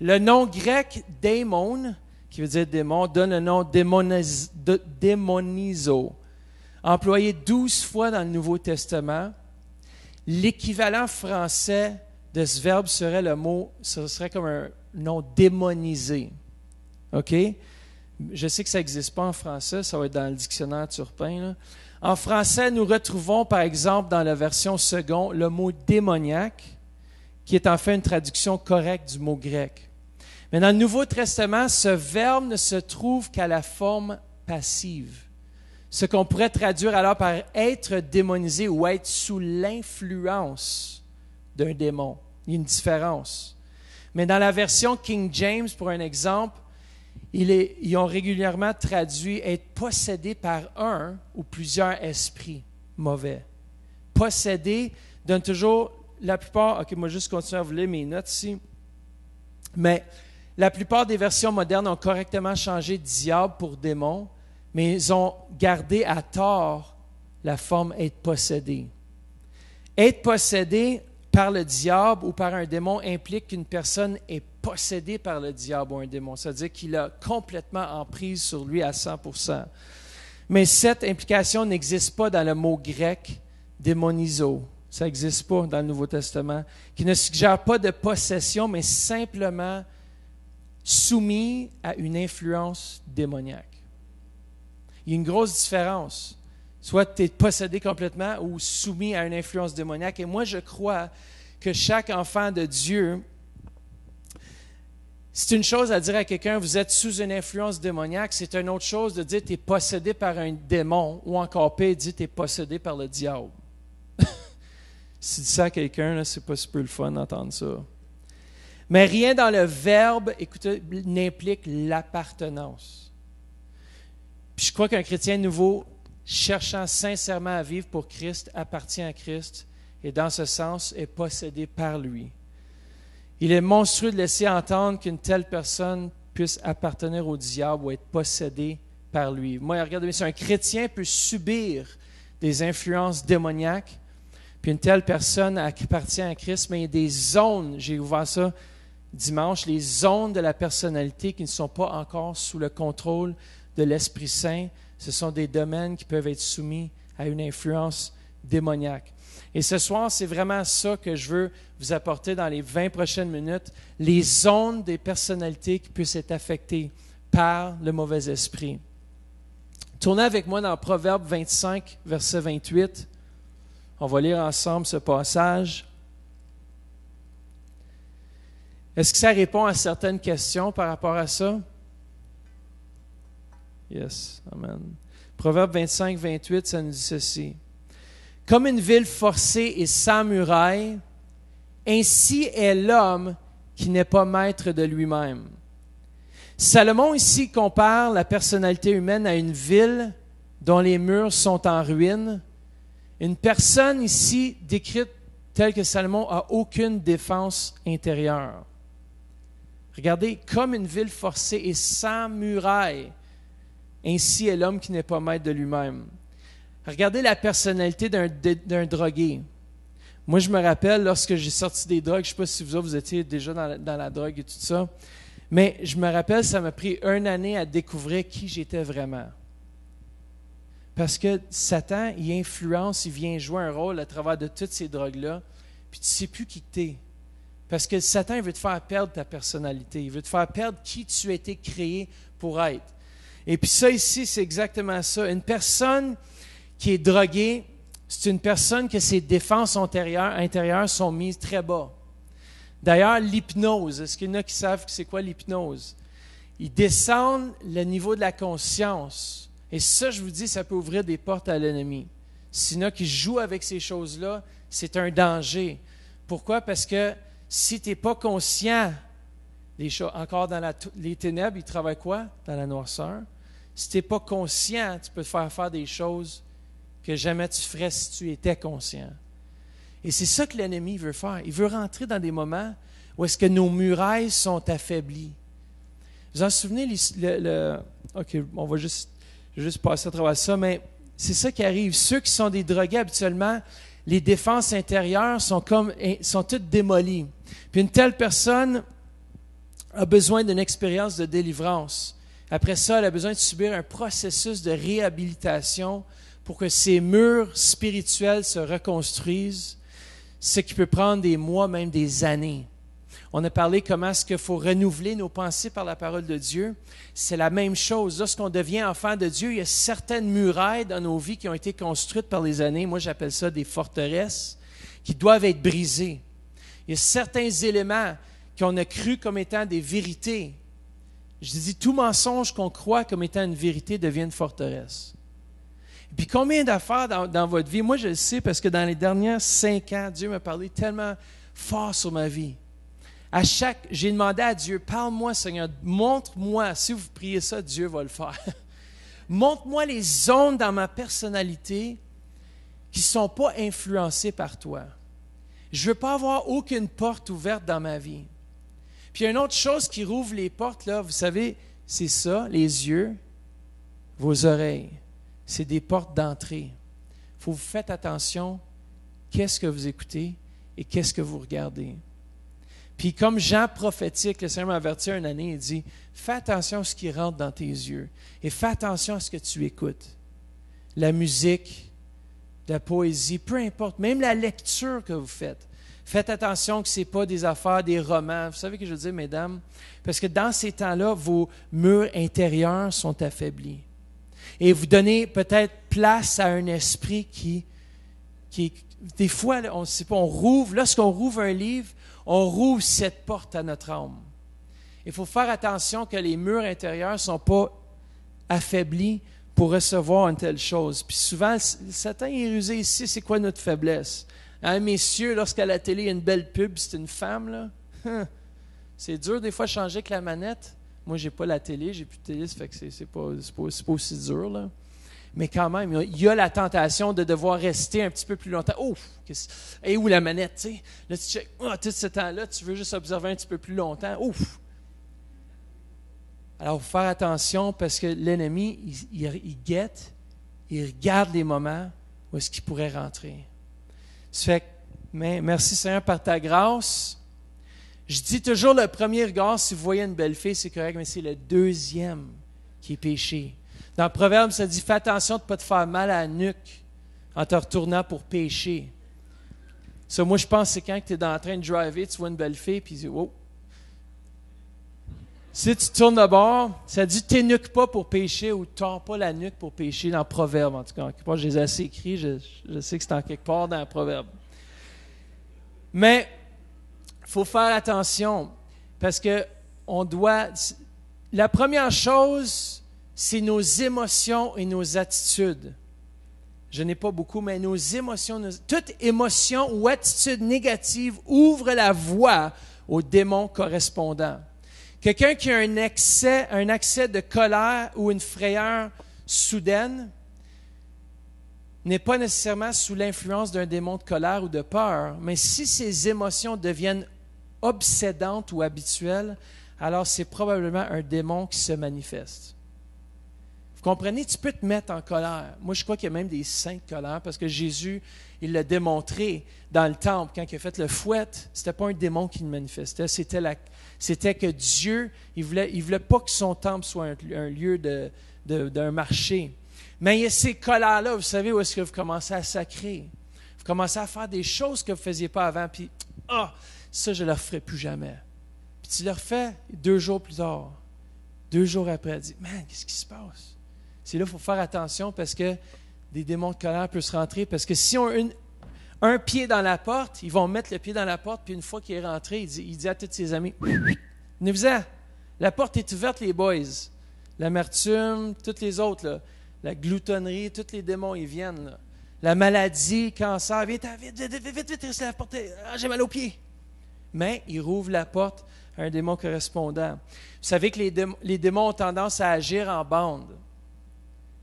Le nom grec démon, qui veut dire démon, donne le nom démoniso. employé douze fois dans le Nouveau Testament. L'équivalent français de ce verbe serait le mot, ce serait comme un nom démonisé. OK? Je sais que ça n'existe pas en français, ça va être dans le dictionnaire Turpin. Là. En français, nous retrouvons par exemple dans la version second le mot démoniaque, qui est en fait une traduction correcte du mot grec. Mais dans le Nouveau Testament, ce verbe ne se trouve qu'à la forme passive, ce qu'on pourrait traduire alors par être démonisé ou être sous l'influence d'un démon. Il y a une différence. Mais dans la version King James, pour un exemple, ils ont régulièrement traduit être possédé par un ou plusieurs esprits mauvais. Possédé donne toujours la plupart. Ok, moi juste continuer à vous lire mes notes ici. Mais la plupart des versions modernes ont correctement changé diable pour démon, mais ils ont gardé à tort la forme être possédé. Être possédé par le diable ou par un démon implique qu'une personne est possédé par le diable ou un démon. C'est-à-dire qu'il a complètement emprise sur lui à 100%. Mais cette implication n'existe pas dans le mot grec démoniso ». Ça n'existe pas dans le Nouveau Testament. Qui ne suggère pas de possession, mais simplement soumis à une influence démoniaque. Il y a une grosse différence. Soit tu es possédé complètement ou soumis à une influence démoniaque. Et moi, je crois que chaque enfant de Dieu c'est une chose à dire à quelqu'un, vous êtes sous une influence démoniaque. C'est une autre chose de dire, tu es possédé par un démon. Ou encore pire, dit tu es possédé par le diable. si tu dis ça à quelqu'un, c'est pas super le fun d'entendre ça. Mais rien dans le verbe, n'implique l'appartenance. Puis je crois qu'un chrétien nouveau, cherchant sincèrement à vivre pour Christ, appartient à Christ et dans ce sens est possédé par lui. Il est monstrueux de laisser entendre qu'une telle personne puisse appartenir au diable ou être possédée par lui. Moi, regardez, si un chrétien peut subir des influences démoniaques, puis une telle personne appartient à Christ, mais il y a des zones, j'ai ouvert ça dimanche, les zones de la personnalité qui ne sont pas encore sous le contrôle de l'Esprit Saint, ce sont des domaines qui peuvent être soumis à une influence démoniaque. Et ce soir, c'est vraiment ça que je veux vous apporter dans les 20 prochaines minutes, les zones des personnalités qui puissent être affectées par le mauvais esprit. Tournez avec moi dans Proverbe 25, verset 28. On va lire ensemble ce passage. Est-ce que ça répond à certaines questions par rapport à ça? Yes, Amen. Proverbe 25, 28, ça nous dit ceci. Comme une ville forcée et sans muraille, ainsi est l'homme qui n'est pas maître de lui-même. Salomon ici compare la personnalité humaine à une ville dont les murs sont en ruine. Une personne ici décrite telle que Salomon a aucune défense intérieure. Regardez, comme une ville forcée et sans muraille, ainsi est l'homme qui n'est pas maître de lui-même. Regardez la personnalité d'un drogué. Moi, je me rappelle, lorsque j'ai sorti des drogues, je ne sais pas si vous, autres, vous étiez déjà dans la, drogue et tout ça, mais je me rappelle, ça m'a pris une année à découvrir qui j'étais vraiment. Parce que Satan, il influence, il vient jouer un rôle à travers de toutes ces drogues-là, puis tu ne sais plus qui t'es. Parce que Satan, il veut te faire perdre ta personnalité, il veut te faire perdre qui tu étais créé pour être. Et puis ça ici, c'est exactement ça. Une personne qui est drogué, c'est une personne que ses défenses antérieures, intérieures sont mises très bas. D'ailleurs, l'hypnose, est-ce qu'il y en a qui savent que c'est quoi l'hypnose? Ils descendent le niveau de la conscience. Et ça, je vous dis, ça peut ouvrir des portes à l'ennemi. S'il y en a qui jouent avec ces choses-là, c'est un danger. Pourquoi? Parce que si tu n'es pas conscient des choses, encore dans les ténèbres, ils travaillent quoi? Dans la noirceur. Si tu n'es pas conscient, tu peux te faire faire des choses que jamais tu ferais si tu étais conscient. Et c'est ça que l'ennemi veut faire. Il veut rentrer dans des moments où est-ce que nos murailles sont affaiblies. Vous en souvenez, le, OK, on va juste, juste passer à travers ça, mais c'est ça qui arrive. Ceux qui sont des drogués habituellement, les défenses intérieures sont, comme, eh, sont toutes démolies. Puis une telle personne a besoin d'une expérience de délivrance. Après ça, elle a besoin de subir un processus de réhabilitation pour que ces murs spirituels se reconstruisent, ce qui peut prendre des mois, même des années. On a parlé comment est-ce qu'il faut renouveler nos pensées par la parole de Dieu. C'est la même chose. Lorsqu'on devient enfant de Dieu, il y a certaines murailles dans nos vies qui ont été construites par les années. Moi, j'appelle ça des forteresses qui doivent être brisées. Il y a certains éléments qu'on a cru comme étant des vérités. Je dis, tout mensonge qu'on croit comme étant une vérité devient une forteresse. Puis combien d'affaires dans, votre vie? Moi, je le sais parce que dans les dernières cinq ans, Dieu m'a parlé tellement fort sur ma vie. À chaque, j'ai demandé à Dieu, parle-moi, Seigneur, montre-moi. Si vous priez ça, Dieu va le faire. montre-moi les zones dans ma personnalité qui ne sont pas influencées par toi. Je ne veux pas avoir aucune porte ouverte dans ma vie. Puis une autre chose qui rouvre les portes, là, vous savez, c'est ça, les yeux, vos oreilles c'est des portes d'entrée. Il faut vous faites attention qu'est-ce que vous écoutez et qu'est-ce que vous regardez. Puis comme Jean prophétique, le Seigneur m'a averti une année, il dit, fais attention à ce qui rentre dans tes yeux et fais attention à ce que tu écoutes. La musique, la poésie, peu importe, même la lecture que vous faites. Faites attention que ce n'est pas des affaires, des romans. Vous savez ce que je veux dire, mesdames? Parce que dans ces temps-là, vos murs intérieurs sont affaiblis. Et vous donnez peut-être place à un esprit qui, qui des fois, on ne sait pas, on rouvre, lorsqu'on rouvre un livre, on rouvre cette porte à notre âme. Il faut faire attention que les murs intérieurs ne sont pas affaiblis pour recevoir une telle chose. Puis souvent, Satan est rusé ici, c'est quoi notre faiblesse? Hein, messieurs, lorsqu'à la télé, il y a une belle pub, c'est une femme, là. Hein? c'est dur des fois de changer que la manette. Moi, j'ai pas la télé, j'ai plus de télé, ça fait que c'est pas, pas, aussi dur, là. Mais quand même, il y a la tentation de devoir rester un petit peu plus longtemps. Ouf! et où la manette, tu sais? Là, tu check, ah, tout ce temps-là, tu veux juste observer un petit peu plus longtemps. Ouf! Alors, faut faire attention parce que l'ennemi, il, guette, il regarde les moments où est-ce qu'il pourrait rentrer. Ça fait mais merci Seigneur par ta grâce. Je dis toujours le premier regard, si vous voyez une belle fille, c'est correct, mais c'est le deuxième qui est péché. Dans le Proverbe, ça dit Fais attention de ne pas te faire mal à la nuque en te retournant pour pécher. Ça, moi, je pense que c'est quand tu es en train de driver, tu vois une belle fille, puis tu dis Oh Si tu tournes de bord, ça dit nuque pas pour pécher ou Tords pas la nuque pour pécher dans le Proverbe, en tout cas. je les ai assez écrits, je, je sais que c'est en quelque part dans le Proverbe. Mais faut faire attention parce que on doit. La première chose, c'est nos émotions et nos attitudes. Je n'ai pas beaucoup, mais nos émotions, nos, toute émotion ou attitude négative ouvre la voie au démon correspondant. Quelqu'un qui a un excès, un accès de colère ou une frayeur soudaine n'est pas nécessairement sous l'influence d'un démon de colère ou de peur, mais si ces émotions deviennent obsédante ou habituelle, alors c'est probablement un démon qui se manifeste. Vous comprenez, tu peux te mettre en colère. Moi, je crois qu'il y a même des saints colères parce que Jésus, il l'a démontré dans le temple quand il a fait le fouet. C'était pas un démon qui le manifestait, c'était, c'était que Dieu, il voulait, il voulait pas que son temple soit un, lieu de, d'un marché. Mais il y a ces colères-là, vous savez où est-ce que vous commencez à sacrer. Vous commencez à faire des choses que vous ne faisiez pas avant, puis ah, ça, je ne le referai plus jamais. Puis tu le refais deux jours plus tard, deux jours après, il dit, « man, qu'est-ce qui se passe? C'est là qu'il faut faire attention parce que des démons de colère peuvent se rentrer. Parce que si on un pied dans la porte, ils vont mettre le pied dans la porte, puis une fois qu'il est rentré, il dit, il à tous ses amis, "Ne vous la porte est ouverte, les boys. L'amertume, toutes les autres, la gloutonnerie, tous les démons, ils viennent. La maladie, le cancer, vite, vite, vite, vite, vite, vite, la porte, j'ai mal aux pieds mais il rouvre la porte à un démon correspondant. Vous savez que les démons, ont tendance à agir en bande.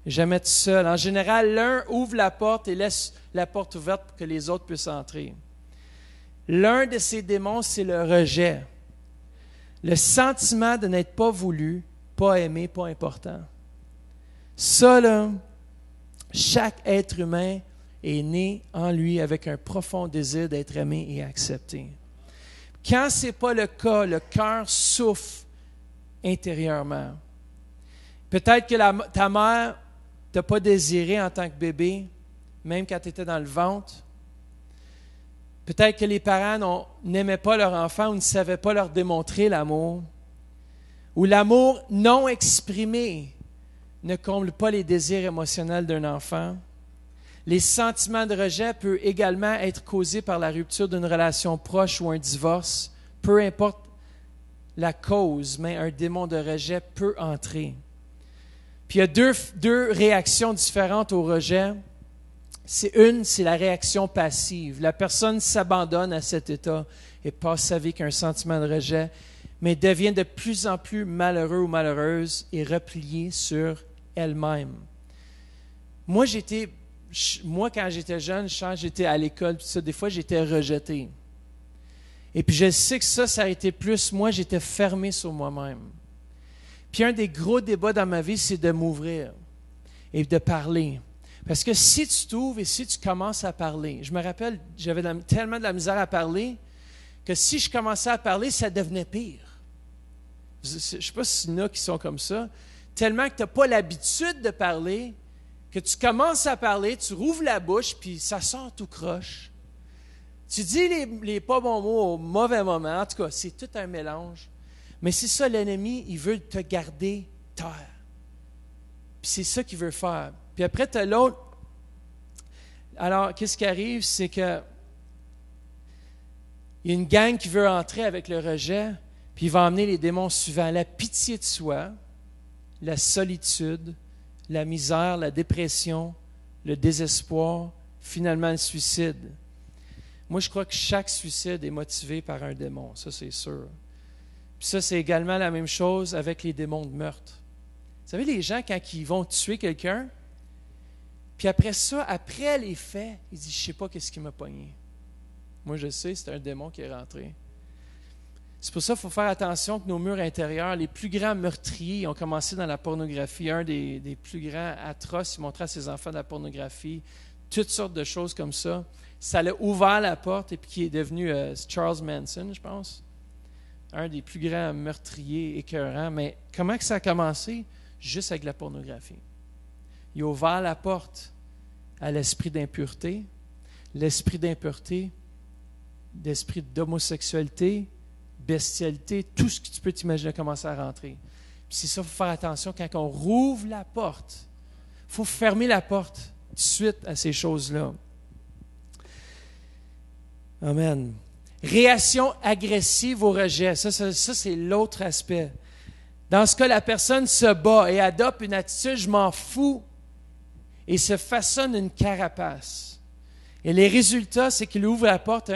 Jamais tout seul. En général, l'un ouvre la porte et laisse la porte ouverte pour que les autres puissent entrer. L'un de ces démons, c'est le rejet. Le sentiment de n'être pas voulu, pas aimé, pas important. Ça, chaque être humain est né en lui avec un profond désir d'être aimé et accepté. Quand ce n'est pas le cas, le cœur souffre intérieurement. Peut-être que ta mère t'a pas désiré en tant que bébé, même quand tu étais dans le ventre. Peut-être que les parents n'aimaient pas leur enfant ou ne savaient pas leur démontrer l'amour. Ou l'amour non exprimé ne comble pas les désirs émotionnels d'un enfant. Les sentiments de rejet peuvent également être causés par la rupture d'une relation proche ou un divorce. Peu importe la cause, mais un démon de rejet peut entrer. Puis il y a deux, deux réactions différentes au rejet. C'est une, c'est la réaction passive. La personne s'abandonne à cet état et passe avec un sentiment de rejet, mais devient de plus en plus malheureux ou malheureuse et repliée sur elle-même. Moi, j'étais moi, quand j'étais jeune, j'étais à l'école, des fois, j'étais rejeté. Et puis, je sais que ça, ça a été plus, moi, j'étais fermé sur moi-même. Puis, un des gros débats dans ma vie, c'est de m'ouvrir et de parler. Parce que si tu t'ouvres et si tu commences à parler, je me rappelle, j'avais tellement de la misère à parler que si je commençais à parler, ça devenait pire. Je ne sais pas s'il y en a qui sont comme ça. Tellement que tu n'as pas l'habitude de parler, que tu commences à parler, tu rouvres la bouche, puis ça sort tout croche. Tu dis les, pas bons mots au mauvais moment. En tout cas, c'est tout un mélange. Mais c'est ça, l'ennemi, il veut te garder terre. Puis c'est ça qu'il veut faire. Puis après, tu as l'autre. Alors, qu'est-ce qui arrive? C'est que. Il y a une gang qui veut entrer avec le rejet, puis il va emmener les démons suivants la pitié de soi, la solitude, la misère, la dépression, le désespoir, finalement le suicide. Moi, je crois que chaque suicide est motivé par un démon, ça c'est sûr. Puis ça, c'est également la même chose avec les démons de meurtre. Vous savez, les gens, quand ils vont tuer quelqu'un, puis après ça, après les faits, ils disent, je sais pas qu'est-ce qui m'a pogné. Moi, je sais, c'est un démon qui est rentré. C'est pour ça qu'il faut faire attention que nos murs intérieurs, les plus grands meurtriers, ont commencé dans la pornographie. Un des, plus grands atroces, il montrait à ses enfants de la pornographie, toutes sortes de choses comme ça. Ça l'a ouvert la porte et puis qui est devenu euh, Charles Manson, je pense. Un des plus grands meurtriers écœurants. Mais comment que ça a commencé? Juste avec la pornographie. Il a ouvert la porte à l'esprit d'impureté, l'esprit d'impureté, l'esprit d'homosexualité, bestialité, tout ce que tu peux t'imaginer commencer à rentrer. c'est ça, il faut faire attention quand on rouvre la porte. Il faut fermer la porte suite à ces choses-là. Amen. Réaction agressive au rejet. Ça, c'est l'autre aspect. Dans ce cas, la personne se bat et adopte une attitude je m'en fous et se façonne une carapace. Et les résultats, c'est qu'il ouvre la porte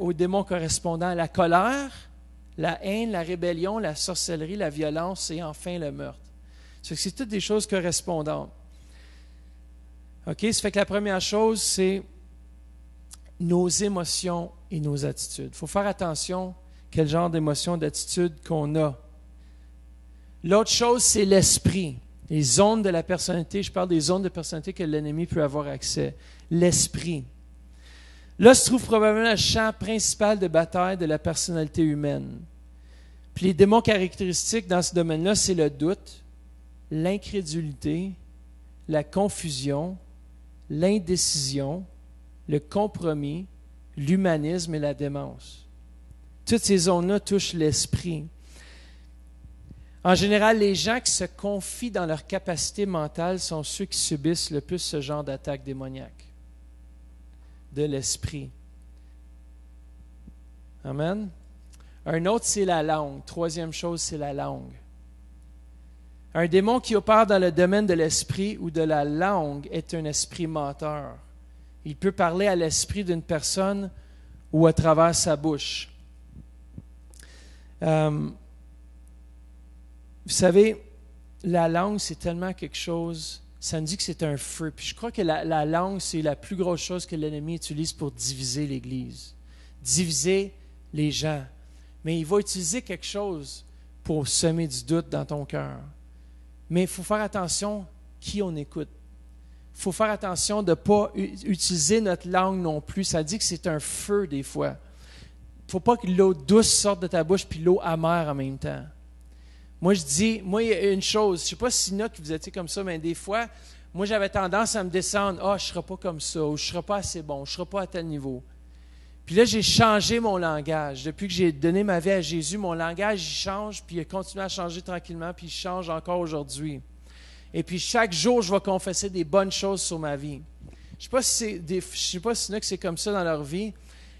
au démon correspondant à la colère, la haine, la rébellion, la sorcellerie, la violence et enfin le meurtre. C'est toutes des choses correspondantes. OK? Ça fait que la première chose, c'est nos émotions et nos attitudes. Il faut faire attention quel genre d'émotions, d'attitudes qu'on a. L'autre chose, c'est l'esprit. Les zones de la personnalité, je parle des zones de personnalité que l'ennemi peut avoir accès. L'esprit. Là se trouve probablement le champ principal de bataille de la personnalité humaine. Puis les démons caractéristiques dans ce domaine-là, c'est le doute, l'incrédulité, la confusion, l'indécision, le compromis, l'humanisme et la démence. Toutes ces zones-là touchent l'esprit. En général, les gens qui se confient dans leur capacité mentale sont ceux qui subissent le plus ce genre d'attaque démoniaque de l'esprit. Amen. Un autre, c'est la langue. Troisième chose, c'est la langue. Un démon qui opère dans le domaine de l'esprit ou de la langue est un esprit menteur. Il peut parler à l'esprit d'une personne ou à travers sa bouche. Euh, vous savez, la langue, c'est tellement quelque chose ça nous dit que c'est un feu. je crois que la, langue, c'est la plus grosse chose que l'ennemi utilise pour diviser l'Église, diviser les gens. Mais il va utiliser quelque chose pour semer du doute dans ton cœur. Mais il faut faire attention qui on écoute. Il faut faire attention de ne pas utiliser notre langue non plus. Ça dit que c'est un feu des fois. Il ne faut pas que l'eau douce sorte de ta bouche puis l'eau amère en même temps. Moi, je dis, moi, il y a une chose, je ne sais pas si que vous étiez comme ça, mais des fois, moi, j'avais tendance à me descendre, ah, oh, je ne serai pas comme ça, ou je ne serai pas assez bon, je ne serai pas à tel niveau. Puis là, j'ai changé mon langage. Depuis que j'ai donné ma vie à Jésus, mon langage, il change, puis il continue à changer tranquillement, puis il change encore aujourd'hui. Et puis chaque jour, je vais confesser des bonnes choses sur ma vie. Je ne sais pas s'il y en a que c'est comme ça dans leur vie.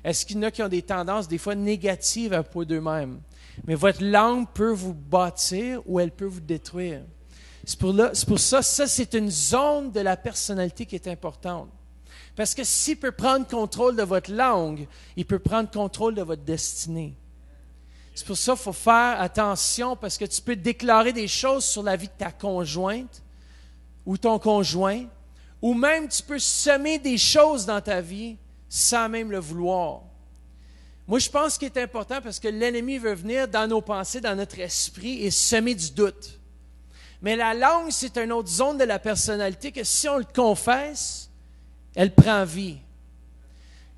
Est-ce qu'il y en a qui ont des tendances, des fois négatives à propos d'eux-mêmes? Mais votre langue peut vous bâtir ou elle peut vous détruire. C'est pour, ça, ça c'est une zone de la personnalité qui est importante. Parce que s'il peut prendre contrôle de votre langue, il peut prendre contrôle de votre destinée. C'est pour ça qu'il faut faire attention parce que tu peux déclarer des choses sur la vie de ta conjointe ou ton conjoint, ou même tu peux semer des choses dans ta vie sans même le vouloir. Moi, je pense qu'il est important parce que l'ennemi veut venir dans nos pensées, dans notre esprit et semer du doute. Mais la langue, c'est une autre zone de la personnalité que si on le confesse, elle prend vie.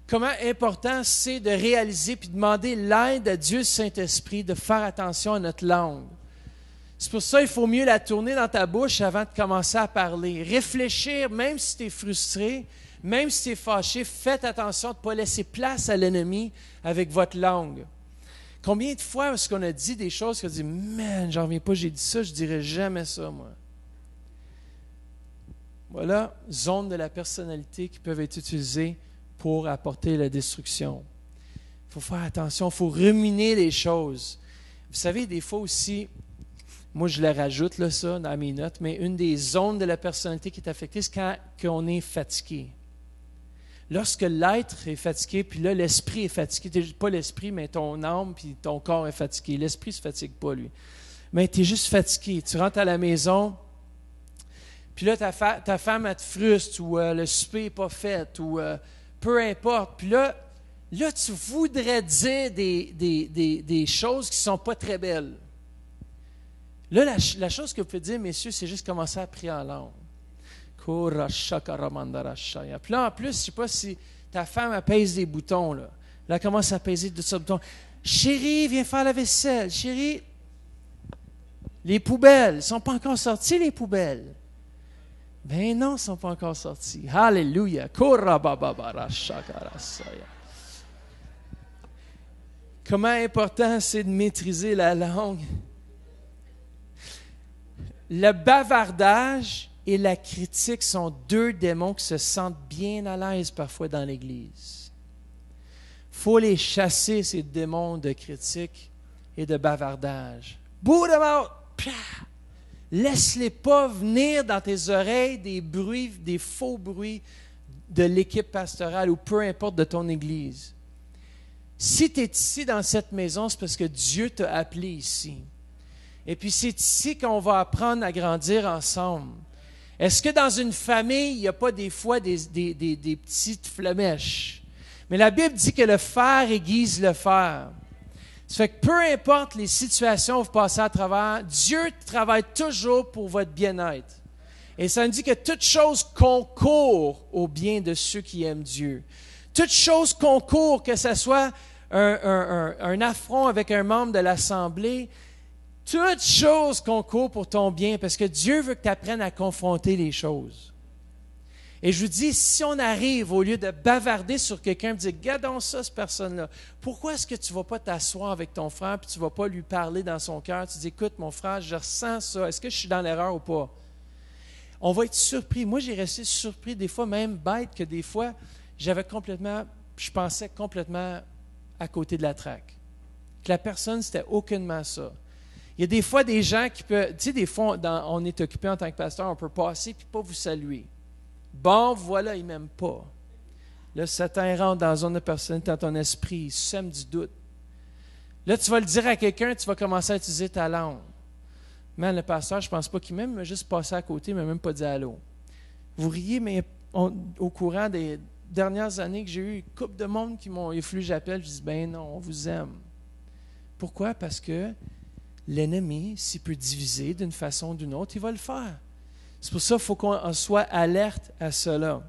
Comment important c'est de réaliser puis demander l'aide à Dieu Saint-Esprit de faire attention à notre langue. C'est pour ça qu'il faut mieux la tourner dans ta bouche avant de commencer à parler. Réfléchir, même si tu es frustré, même si tu es fâché, faites attention de ne pas laisser place à l'ennemi avec votre langue. Combien de fois est-ce qu'on a dit des choses qu'on dit, man, j'en reviens pas, j'ai dit ça, je dirais jamais ça, moi. Voilà, zones de la personnalité qui peuvent être utilisées pour apporter la destruction. Il faut faire attention, il faut ruminer les choses. Vous savez, des fois aussi, moi je les rajoute là, ça dans mes notes, mais une des zones de la personnalité qui est affectée, c'est quand on est fatigué lorsque l'être est fatigué, puis là, l'esprit est fatigué, pas l'esprit, mais ton âme, puis ton corps est fatigué. L'esprit se fatigue pas, lui. Mais tu es juste fatigué. Tu rentres à la maison, puis là, ta, femme, elle te frustre, ou euh, le souper n'est pas fait, ou euh, peu importe. Puis là, là, tu voudrais dire des, choses qui ne sont pas très belles. Là, la, chose que vous pouvez dire, messieurs, c'est juste commencer à prier en langue. Puis là, en plus, je ne sais pas si ta femme apaise des boutons. Là. elle commence à apaiser de ça. boutons. Chérie, viens faire la vaisselle. Chérie, les poubelles, ne sont pas encore sorties, les poubelles. Ben non, elles ne sont pas encore sorties. Alléluia. Comment important c'est de maîtriser la langue. Le bavardage et la critique sont deux démons qui se sentent bien à l'aise parfois dans l'Église. faut les chasser, ces démons de critique et de bavardage. Bout Laisse-les pas venir dans tes oreilles des bruits, des faux bruits de l'équipe pastorale ou peu importe de ton Église. Si tu es ici dans cette maison, c'est parce que Dieu t'a appelé ici. Et puis c'est ici qu'on va apprendre à grandir ensemble. Est-ce que dans une famille, il n'y a pas des fois des, petites flamèches? Mais la Bible dit que le fer aiguise le fer. Ça fait que peu importe les situations que vous passez à travers, Dieu travaille toujours pour votre bien-être. Et ça nous dit que toute chose concourt au bien de ceux qui aiment Dieu. Toute chose concourt, que ce soit un affront avec un membre de l'Assemblée, toutes choses court pour ton bien parce que Dieu veut que tu apprennes à confronter les choses. Et je vous dis, si on arrive, au lieu de bavarder sur quelqu'un, dire, gardons ça, cette personne-là, pourquoi est-ce que tu ne vas pas t'asseoir avec ton frère puis tu ne vas pas lui parler dans son cœur? Tu dis, écoute, mon frère, je ressens ça. Est-ce que je suis dans l'erreur ou pas? On va être surpris. Moi, j'ai resté surpris, des fois même bête, que des fois, j'avais complètement, je pensais complètement à côté de la traque. Que la personne, c'était aucunement ça. Il y a des fois des gens qui peuvent. Tu sais, des fois, on est occupé en tant que pasteur, on peut passer puis pas vous saluer. Bon, voilà, il ne m'aime pas. Là, Satan rentre dans la zone de personnalité dans ton esprit, il sème du doute. Là, tu vas le dire à quelqu'un, tu vas commencer à utiliser ta langue. Mais le pasteur, je ne pense pas qu'il m'aime, il m'a juste passé à côté, il m'a même pas dit allô. Vous riez, mais au courant des dernières années que j'ai eu, une couple de monde qui m'ont efflué, j'appelle, je dis ben non, on vous aime. Pourquoi? Parce que l'ennemi, s'il peut diviser d'une façon ou d'une autre, il va le faire. C'est pour ça qu'il faut qu'on soit alerte à cela.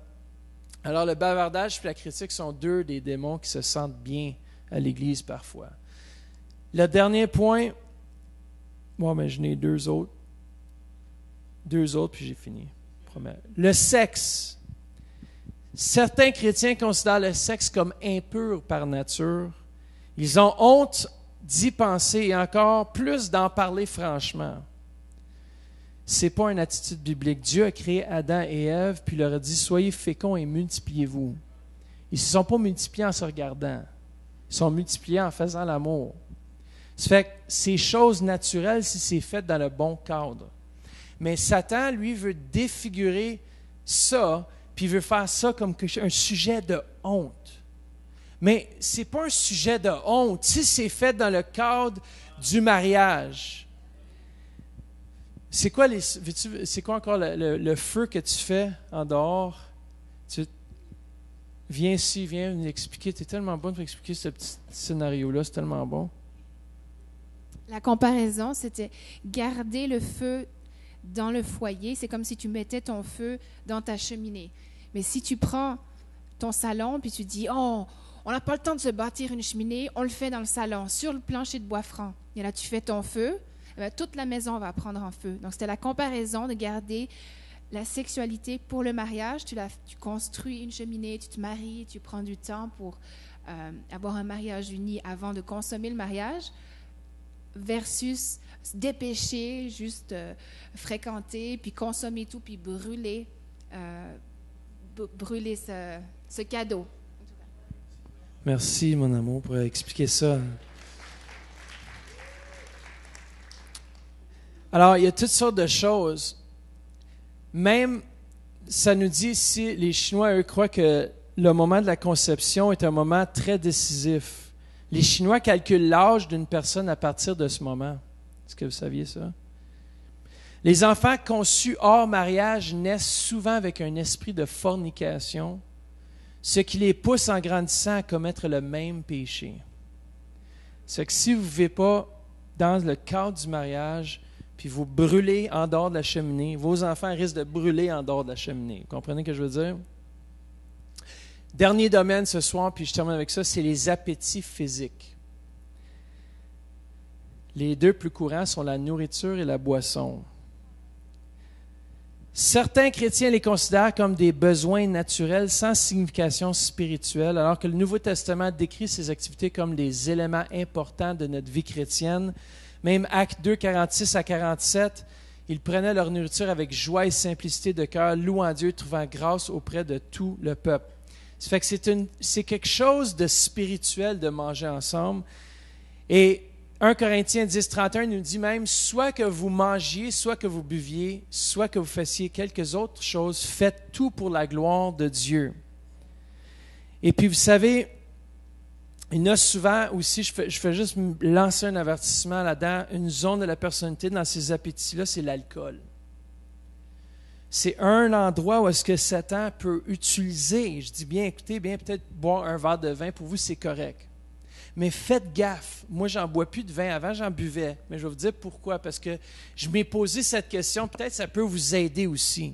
Alors, le bavardage et la critique sont deux des démons qui se sentent bien à l'Église parfois. Le dernier point, moi, mais je n'ai deux autres. Deux autres, puis j'ai fini. Le sexe. Certains chrétiens considèrent le sexe comme impur par nature. Ils ont honte d'y penser et encore plus d'en parler franchement. C'est pas une attitude biblique. Dieu a créé Adam et Ève puis leur a dit soyez féconds et multipliez-vous. Ils se sont pas multipliés en se regardant. Ils sont multipliés en faisant l'amour. Ça fait que c'est choses si c'est fait dans le bon cadre. Mais Satan, lui, veut défigurer ça, puis veut faire ça comme un sujet de honte mais c'est pas un sujet de honte si c'est fait dans le cadre du mariage. C'est quoi, les, c'est quoi encore le, feu que tu fais en dehors? viens ici, viens nous expliquer. Tu es tellement bonne pour expliquer ce petit scénario-là, c'est tellement bon. La comparaison, c'était garder le feu dans le foyer. C'est comme si tu mettais ton feu dans ta cheminée. Mais si tu prends ton salon puis tu dis, oh, on n'a pas le temps de se bâtir une cheminée, on le fait dans le salon, sur le plancher de bois franc. Et là, tu fais ton feu, et eh ben, toute la maison va prendre en feu. Donc, c'était la comparaison de garder la sexualité pour le mariage. Tu, construis une cheminée, tu te maries, tu prends du temps pour euh, avoir un mariage uni avant de consommer le mariage, versus dépêcher, juste euh, fréquenter, puis consommer tout, puis brûler, euh, brûler ce cadeau. Merci, mon amour, pour expliquer ça. Alors, il y a toutes sortes de choses. Même, ça nous dit ici, les Chinois, eux, croient que le moment de la conception est un moment très décisif. Les Chinois calculent l'âge d'une personne à partir de ce moment. Est-ce que vous saviez ça? Les enfants conçus hors mariage naissent souvent avec un esprit de fornication ce qui les pousse en grandissant à commettre le même péché. C'est que si vous ne vivez pas dans le cadre du mariage, puis vous brûlez en dehors de la cheminée, vos enfants risquent de brûler en dehors de la cheminée. Vous comprenez ce que je veux dire? Dernier domaine ce soir, puis je termine avec ça, c'est les appétits physiques. Les deux plus courants sont la nourriture et la boisson. Certains chrétiens les considèrent comme des besoins naturels sans signification spirituelle, alors que le Nouveau Testament décrit ces activités comme des éléments importants de notre vie chrétienne. Même Actes 2, 46 à 47, ils prenaient leur nourriture avec joie et simplicité de cœur, louant Dieu, trouvant grâce auprès de tout le peuple. fait que c'est, quelque chose de spirituel de manger ensemble. Et 1 Corinthiens 10, 31 nous dit même, soit que vous mangiez, soit que vous buviez, soit que vous fassiez quelques autres choses, faites tout pour la gloire de Dieu. Et puis, vous savez, il y a souvent aussi, je fais, je fais juste lancer un avertissement là-dedans, une zone de la personnalité dans ces appétits-là, c'est l'alcool. C'est un endroit où est-ce que Satan peut utiliser, je dis bien, écoutez, bien peut-être boire un verre de vin, pour vous c'est correct. Mais faites gaffe. Moi, j'en bois plus de vin. Avant, j'en buvais. Mais je vais vous dire pourquoi. Parce que je m'ai posé cette question. Peut-être ça peut vous aider aussi.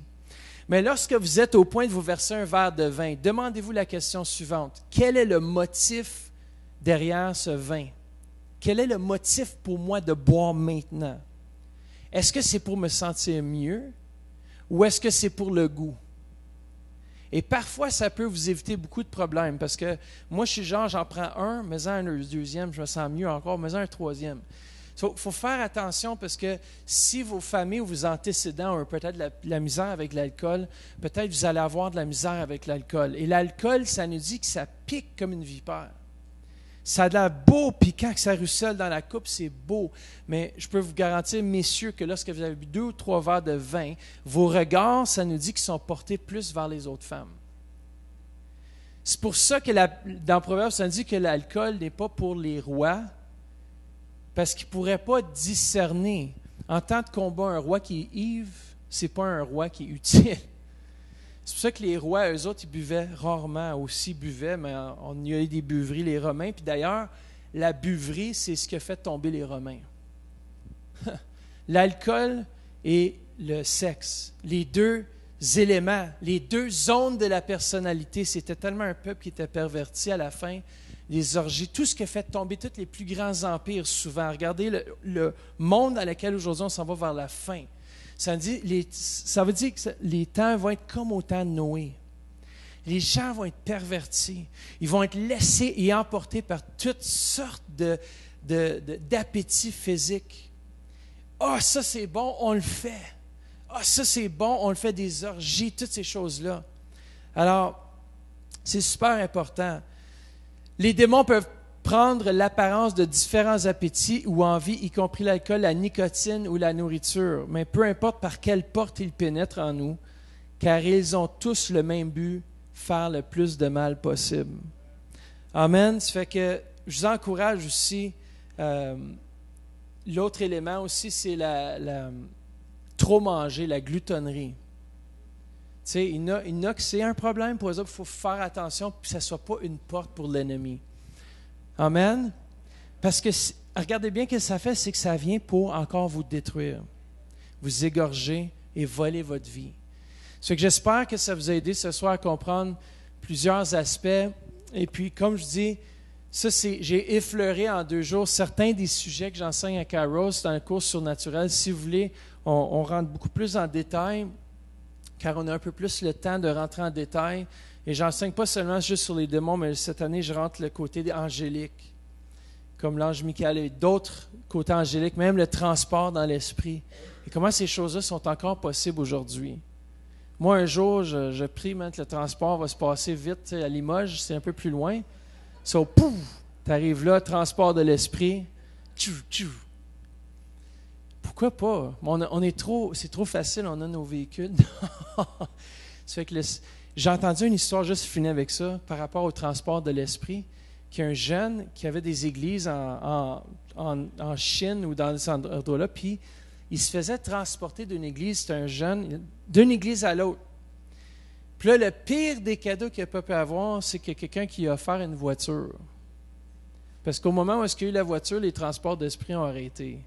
Mais lorsque vous êtes au point de vous verser un verre de vin, demandez-vous la question suivante. Quel est le motif derrière ce vin? Quel est le motif pour moi de boire maintenant? Est-ce que c'est pour me sentir mieux ou est-ce que c'est pour le goût? Et parfois, ça peut vous éviter beaucoup de problèmes parce que moi, je suis genre, j'en prends un, mais un deuxième, je me sens mieux encore, mais un troisième. Il faut faire attention parce que si vos familles ou vos antécédents ont peut-être de la, la, misère avec l'alcool, peut-être vous allez avoir de la misère avec l'alcool. Et l'alcool, ça nous dit que ça pique comme une vipère. Ça a l'air beau, puis quand ça seul dans la coupe, c'est beau. Mais je peux vous garantir, messieurs, que lorsque vous avez bu deux ou trois verres de vin, vos regards, ça nous dit qu'ils sont portés plus vers les autres femmes. C'est pour ça que la, dans Proverbe, ça nous dit que l'alcool n'est pas pour les rois, parce qu'ils ne pourraient pas discerner. En temps de combat, un roi qui est Yves, ce n'est pas un roi qui est utile. C'est pour ça que les rois, eux autres, ils buvaient rarement, aussi buvaient, mais on y a eu des buveries, les Romains. Puis d'ailleurs, la buverie, c'est ce qui a fait tomber les Romains. L'alcool et le sexe, les deux éléments, les deux zones de la personnalité, c'était tellement un peuple qui était perverti à la fin, les orgies, tout ce qui a fait tomber tous les plus grands empires souvent. Regardez le, monde à laquelle aujourd'hui on s'en va vers la fin. Ça, veut dire que les temps vont être comme au temps de Noé. Les gens vont être pervertis. Ils vont être laissés et emportés par toutes sortes d'appétits de, physiques. Ah, ça c'est bon, on le fait. Ah, ça c'est bon, on le fait des orgies, toutes ces choses-là. Alors, c'est super important. Les démons peuvent prendre l'apparence de différents appétits ou envies, y compris l'alcool, la nicotine ou la nourriture, mais peu importe par quelle porte ils pénètrent en nous, car ils ont tous le même but, faire le plus de mal possible. Amen. Ça fait que je vous encourage aussi, euh, l'autre élément aussi, c'est la, trop manger, la glutonnerie. Tu sais, il a, que c'est un problème pour eux, il faut faire attention que ce ne soit pas une porte pour l'ennemi. Amen. Parce que regardez bien ce que ça fait, c'est que ça vient pour encore vous détruire, vous égorger et voler votre vie. Ce que j'espère que ça vous a aidé ce soir à comprendre plusieurs aspects. Et puis, comme je dis, ça, c'est, j'ai effleuré en deux jours certains des sujets que j'enseigne à Kairos dans le cours surnaturel. Si vous voulez, on rentre beaucoup plus en détail, car on a un peu plus le temps de rentrer en détail. Et j'enseigne pas seulement juste sur les démons, mais cette année, je rentre le côté angélique, comme l'ange Michael et d'autres côtés angéliques, même le transport dans l'esprit. Et comment ces choses-là sont encore possibles aujourd'hui. Moi, un jour, je, prie maintenant le transport va se passer vite à Limoges, c'est un peu plus loin. Ça, pouf, arrives là, transport de l'esprit. Pourquoi pas? On, est trop, c'est trop facile, on a nos véhicules. C'est fait que le, j'ai entendu une histoire, juste finie avec ça, par rapport au transport de l'esprit, qu'un jeune qui avait des églises en, Chine ou dans cet endroit-là, puis il se faisait transporter d'une église, c'est un jeune, d'une église à l'autre. Puis là, le pire des cadeaux qu'il peut avoir, c'est que quelqu'un qui a offert une voiture. Parce qu'au moment où est-ce qu'il y a eu la voiture, les transports d'esprit ont arrêté.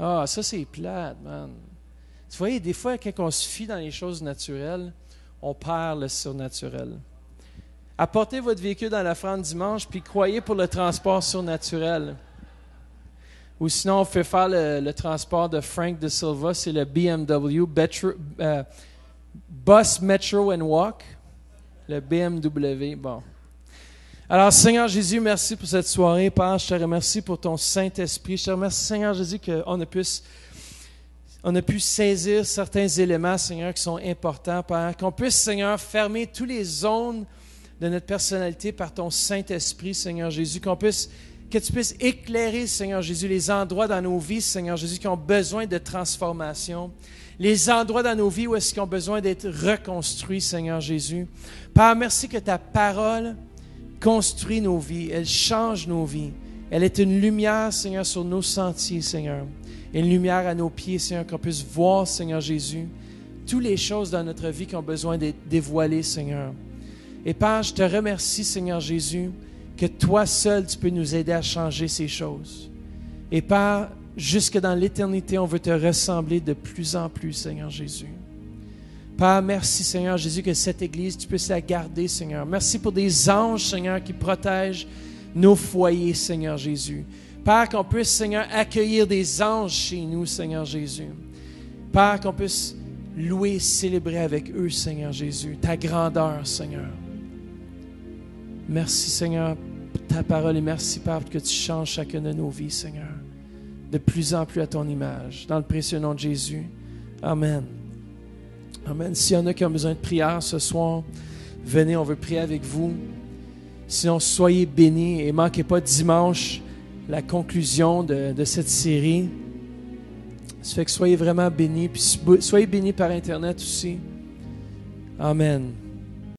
Ah, ça c'est plate, man. Vous voyez, des fois, quand on se fie dans les choses naturelles, on perd le surnaturel. Apportez votre véhicule dans la France dimanche, puis croyez pour le transport surnaturel. Ou sinon, on fait faire le, transport de Frank de Silva, c'est le BMW euh, Bus Metro and Walk, le BMW. Bon. Alors, Seigneur Jésus, merci pour cette soirée. Père, je te remercie pour ton Saint-Esprit. Je te remercie, Seigneur Jésus, qu'on puisse on a pu saisir certains éléments, Seigneur, qui sont importants, Père. Qu'on puisse, Seigneur, fermer toutes les zones de notre personnalité par ton Saint-Esprit, Seigneur Jésus. Qu'on puisse, que tu puisses éclairer, Seigneur Jésus, les endroits dans nos vies, Seigneur Jésus, qui ont besoin de transformation. Les endroits dans nos vies où est-ce qu'ils ont besoin d'être reconstruits, Seigneur Jésus. Père, merci que ta parole construit nos vies, elle change nos vies. Elle est une lumière, Seigneur, sur nos sentiers, Seigneur une lumière à nos pieds, Seigneur, qu'on puisse voir, Seigneur Jésus, toutes les choses dans notre vie qui ont besoin d'être dévoilées, Seigneur. Et Père, je te remercie, Seigneur Jésus, que toi seul, tu peux nous aider à changer ces choses. Et Père, jusque dans l'éternité, on veut te ressembler de plus en plus, Seigneur Jésus. Père, merci Seigneur Jésus que cette Église, tu puisses la garder Seigneur. Merci pour des anges Seigneur qui protègent nos foyers Seigneur Jésus. Père, qu'on puisse, Seigneur, accueillir des anges chez nous, Seigneur Jésus. Père, qu'on puisse louer, célébrer avec eux, Seigneur Jésus, ta grandeur, Seigneur. Merci, Seigneur, pour ta parole et merci, Père, que tu changes chacune de nos vies, Seigneur, de plus en plus à ton image. Dans le précieux nom de Jésus. Amen. Amen. S'il y en a qui ont besoin de prière ce soir, venez, on veut prier avec vous. Sinon, soyez bénis et manquez pas dimanche la conclusion de, cette série. Ça fait que soyez vraiment bénis, puis soyez bénis par Internet aussi. Amen.